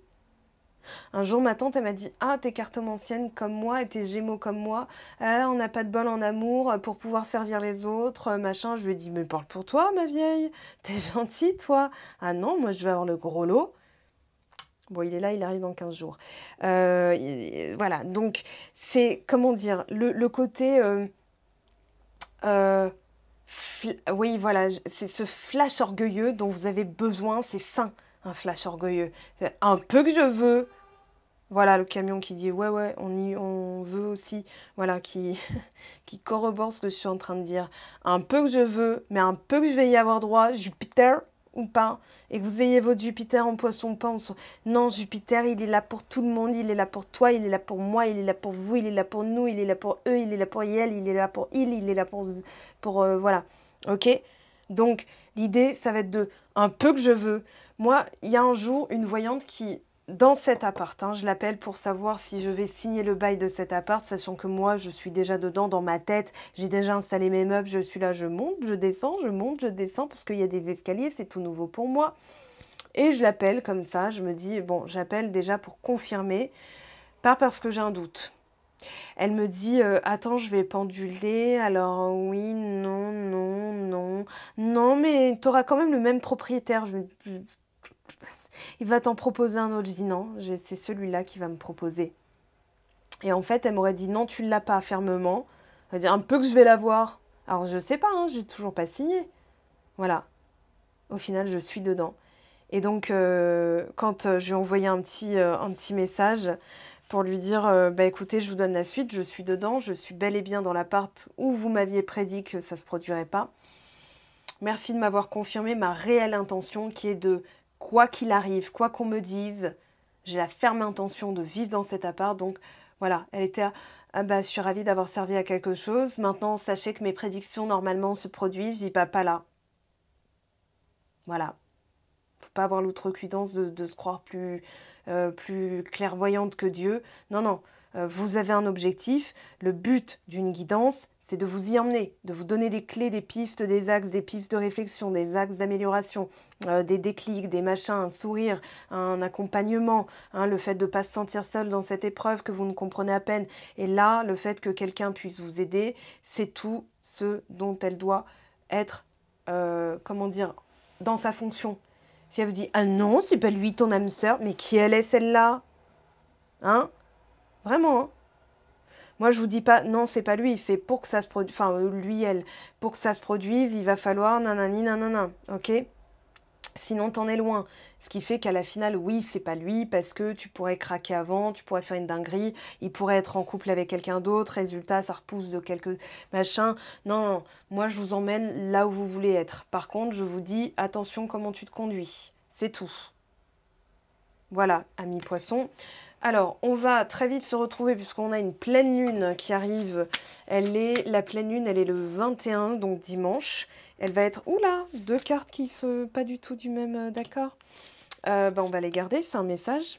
un jour, ma tante, elle m'a dit Ah, t'es cartomancienne comme moi et t'es gémeaux comme moi. Eh, on n'a pas de bol en amour pour pouvoir servir les autres, machin. Je lui ai dit Mais parle pour toi, ma vieille. T'es gentille, toi. Ah non, moi, je vais avoir le gros lot. Bon, il est là, il arrive dans 15 jours. Euh, voilà, donc c'est, comment dire, le, côté... Euh, euh, oui, voilà, c'est ce flash orgueilleux dont vous avez besoin, c'est sain, un flash orgueilleux. Un peu que je veux. Voilà, le camion qui dit, ouais, ouais, on, y, on veut aussi, voilà, qui, qui corrobore ce que je suis en train de dire. Un peu que je veux, mais un peu que je vais y avoir droit, Jupiter, ou pas, et que vous ayez votre Jupiter en poisson ou pas, non, Jupiter, il est là pour tout le monde, il est là pour toi, il est là pour moi, il est là pour vous, il est là pour nous, il est là pour eux, il est là pour elle, il est là pour il, il est là pour... pour euh, voilà, ok Donc, l'idée, ça va être de un peu que je veux. Moi, il y a un jour, une voyante qui dans cet appart. Hein, je l'appelle pour savoir si je vais signer le bail de cet appart, sachant que moi, je suis déjà dedans, dans ma tête. J'ai déjà installé mes meubles, je suis là, je monte, je descends, je monte, je descends, parce qu'il y a des escaliers, c'est tout nouveau pour moi. Et je l'appelle comme ça, je me dis, bon, j'appelle déjà pour confirmer, pas parce que j'ai un doute. Elle me dit euh, Attends, je vais penduler. Alors, oui, non, non, non. Non, mais tu auras quand même le même propriétaire. je, il va t'en proposer un autre. Je dis non, c'est celui-là qui va me proposer. Et en fait, elle m'aurait dit non, tu ne l'as pas fermement. Elle dit un peu que je vais l'avoir. Alors je sais pas, hein, j'ai toujours pas signé. Voilà. Au final, je suis dedans. Et donc, euh, quand euh, j'ai envoyé un petit, euh, un petit message pour lui dire bah, écoutez, je vous donne la suite, je suis dedans, je suis bel et bien dans l'appart où vous m'aviez prédit que ça ne se produirait pas. Merci de m'avoir confirmé ma réelle intention qui est de quoi qu'il arrive, quoi qu'on me dise, j'ai la ferme intention de vivre dans cet appart. Donc voilà, elle était à, ah bah, je suis ravie d'avoir servi à quelque chose. Maintenant, sachez que mes prédictions normalement se produisent. Je dis pas pas là. Voilà. Faut pas avoir l'outrecuidance de, se croire plus, euh, plus clairvoyante que Dieu. Non, non. Euh, vous avez un objectif. Le but d'une guidance, c'est de vous y emmener, de vous donner des clés, des pistes, des axes, des pistes de réflexion, des axes d'amélioration, euh, des déclics, des machins, un sourire, un accompagnement, hein, le fait de ne pas se sentir seul dans cette épreuve que vous ne comprenez à peine. Et là, le fait que quelqu'un puisse vous aider, c'est tout ce dont elle doit être, euh, comment dire, dans sa fonction. Si elle vous dit Ah non, c'est pas lui ton âme sœur, mais qui elle est celle-là Hein Vraiment, hein moi, je vous dis pas, non, c'est pas lui, c'est pour que ça se produise, enfin, euh, lui, elle, pour que ça se produise, il va falloir nanani nanana, ok Sinon, t'en es loin. Ce qui fait qu'à la finale, oui, c'est pas lui, parce que tu pourrais craquer avant, tu pourrais faire une dinguerie, il pourrait être en couple avec quelqu'un d'autre, résultat, ça repousse de quelques machins. Non, non, moi, je vous emmène là où vous voulez être. Par contre, je vous dis, attention comment tu te conduis. C'est tout. Voilà, ami poisson. Alors, on va très vite se retrouver puisqu'on a une pleine lune qui arrive. Elle est la pleine lune, elle est le 21, donc dimanche. Elle va être oula, deux cartes qui ne sont pas du tout du même euh, d'accord. Euh, ben, on va les garder, c'est un message.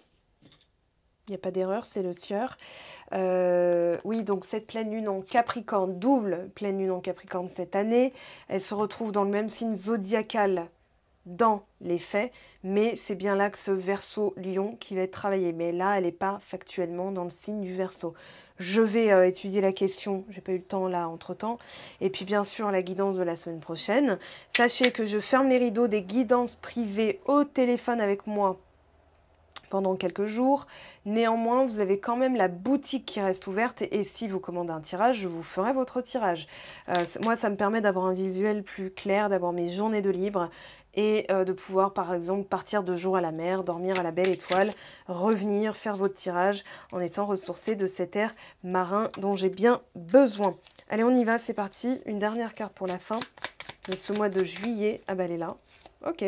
Il n'y a pas d'erreur, c'est le tueur. oui, donc cette pleine lune en Capricorne, double pleine lune en Capricorne cette année, elle se retrouve dans le même signe zodiacal dans les faits, mais c'est bien là que ce verso-lion qui va être travaillé. Mais là, elle n'est pas factuellement dans le signe du verso. Je vais euh, étudier la question, j'ai pas eu le temps là entre-temps. Et puis bien sûr, la guidance de la semaine prochaine. Sachez que je ferme les rideaux des guidances privées au téléphone avec moi pendant quelques jours. Néanmoins, vous avez quand même la boutique qui reste ouverte et, si vous commandez un tirage, je vous ferai votre tirage. Euh, moi, ça me permet d'avoir un visuel plus clair, d'avoir mes journées de libre et euh, de pouvoir par exemple partir deux jours à la mer, dormir à la belle étoile, revenir, faire votre tirage en étant ressourcé de cet air marin dont j'ai bien besoin. Allez, on y va, c'est parti. Une dernière carte pour la fin de ce mois de juillet. Ah bah elle est là. Ok.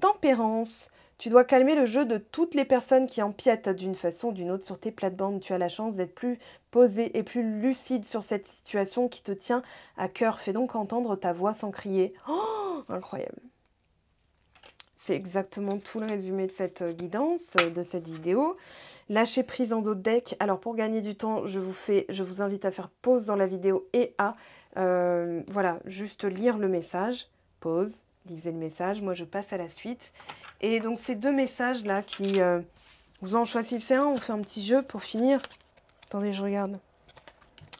Tempérance. Tu dois calmer le jeu de toutes les personnes qui empiètent d'une façon ou d'une autre sur tes plates-bandes. Tu as la chance d'être plus posé et plus lucide sur cette situation qui te tient à cœur. Fais donc entendre ta voix sans crier. Oh, incroyable. C'est exactement tout le résumé de cette euh, guidance, euh, de cette vidéo. Lâchez prise en dos de deck. Alors pour gagner du temps, je vous, fais, je vous invite à faire pause dans la vidéo et à euh, voilà, juste lire le message. Pause, lisez le message. Moi, je passe à la suite. Et donc ces deux messages-là qui... vous en choisissez un, on fait un petit jeu pour finir. Attendez, je regarde.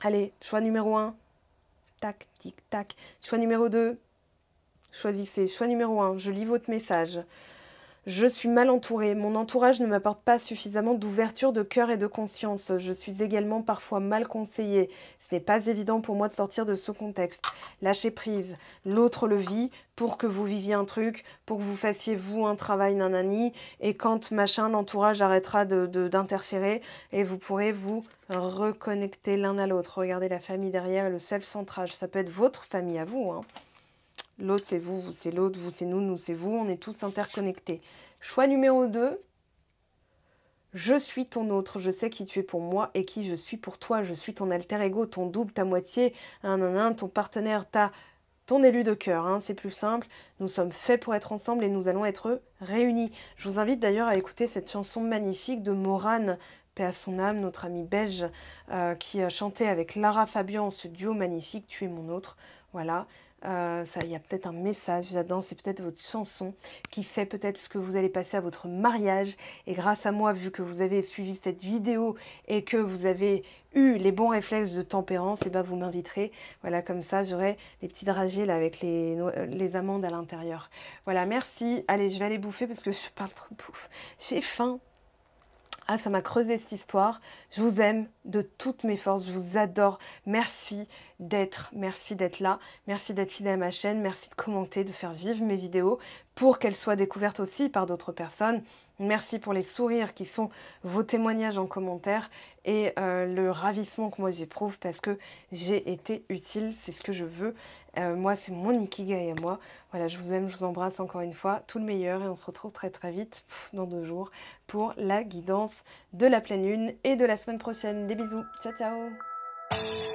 Allez, choix numéro 1. Tac, tic, tac. Choix numéro 2. Choisissez. Choix numéro un. je lis votre message. Je suis mal entourée, mon entourage ne m'apporte pas suffisamment d'ouverture de cœur et de conscience. Je suis également parfois mal conseillée. Ce n'est pas évident pour moi de sortir de ce contexte. Lâchez prise, l'autre le vit pour que vous viviez un truc, pour que vous fassiez vous un travail nanani, et quand machin, l'entourage arrêtera d'interférer de, et vous pourrez vous reconnecter l'un à l'autre. Regardez la famille derrière le self-centrage, ça peut être votre famille à vous. Hein. L'autre, c'est vous, vous, c'est l'autre, vous, c'est nous, nous, c'est vous. On est tous interconnectés. Choix numéro 2. Je suis ton autre, je sais qui tu es pour moi et qui je suis pour toi. Je suis ton alter ego, ton double, ta moitié, un, ton partenaire, ta, ton élu de cœur. Hein. c'est plus simple. Nous sommes faits pour être ensemble et nous allons être réunis. Je vous invite d'ailleurs à écouter cette chanson magnifique de Morane, paix à son âme, notre ami belge, euh, qui a chanté avec Lara Fabian ce duo magnifique, Tu es mon autre. Voilà, euh, il y a peut-être un message j'adore c'est peut-être votre chanson qui sait peut-être ce que vous allez passer à votre mariage. Et grâce à moi, vu que vous avez suivi cette vidéo et que vous avez eu les bons réflexes de tempérance, et eh ben vous m'inviterez. Voilà, comme ça, j'aurai des petits dragées là avec les, euh, les amandes à l'intérieur. Voilà, merci. Allez, je vais aller bouffer parce que je parle trop de bouffe. J'ai faim. Ah, ça m'a creusé cette histoire. Je vous aime de toutes mes forces. Je vous adore. Merci d'être. Merci d'être là. Merci d'être fidèle à ma chaîne. Merci de commenter, de faire vivre mes vidéos pour qu'elles soient découvertes aussi par d'autres personnes. Merci pour les sourires qui sont vos témoignages en commentaire et euh, le ravissement que moi j'éprouve parce que j'ai été utile, c'est ce que je veux. Euh, moi, c'est mon Ikigai à moi. Voilà, je vous aime, je vous embrasse encore une fois, tout le meilleur et on se retrouve très très vite, dans deux jours, pour la guidance de la pleine lune et de la semaine prochaine. Des bisous, ciao ciao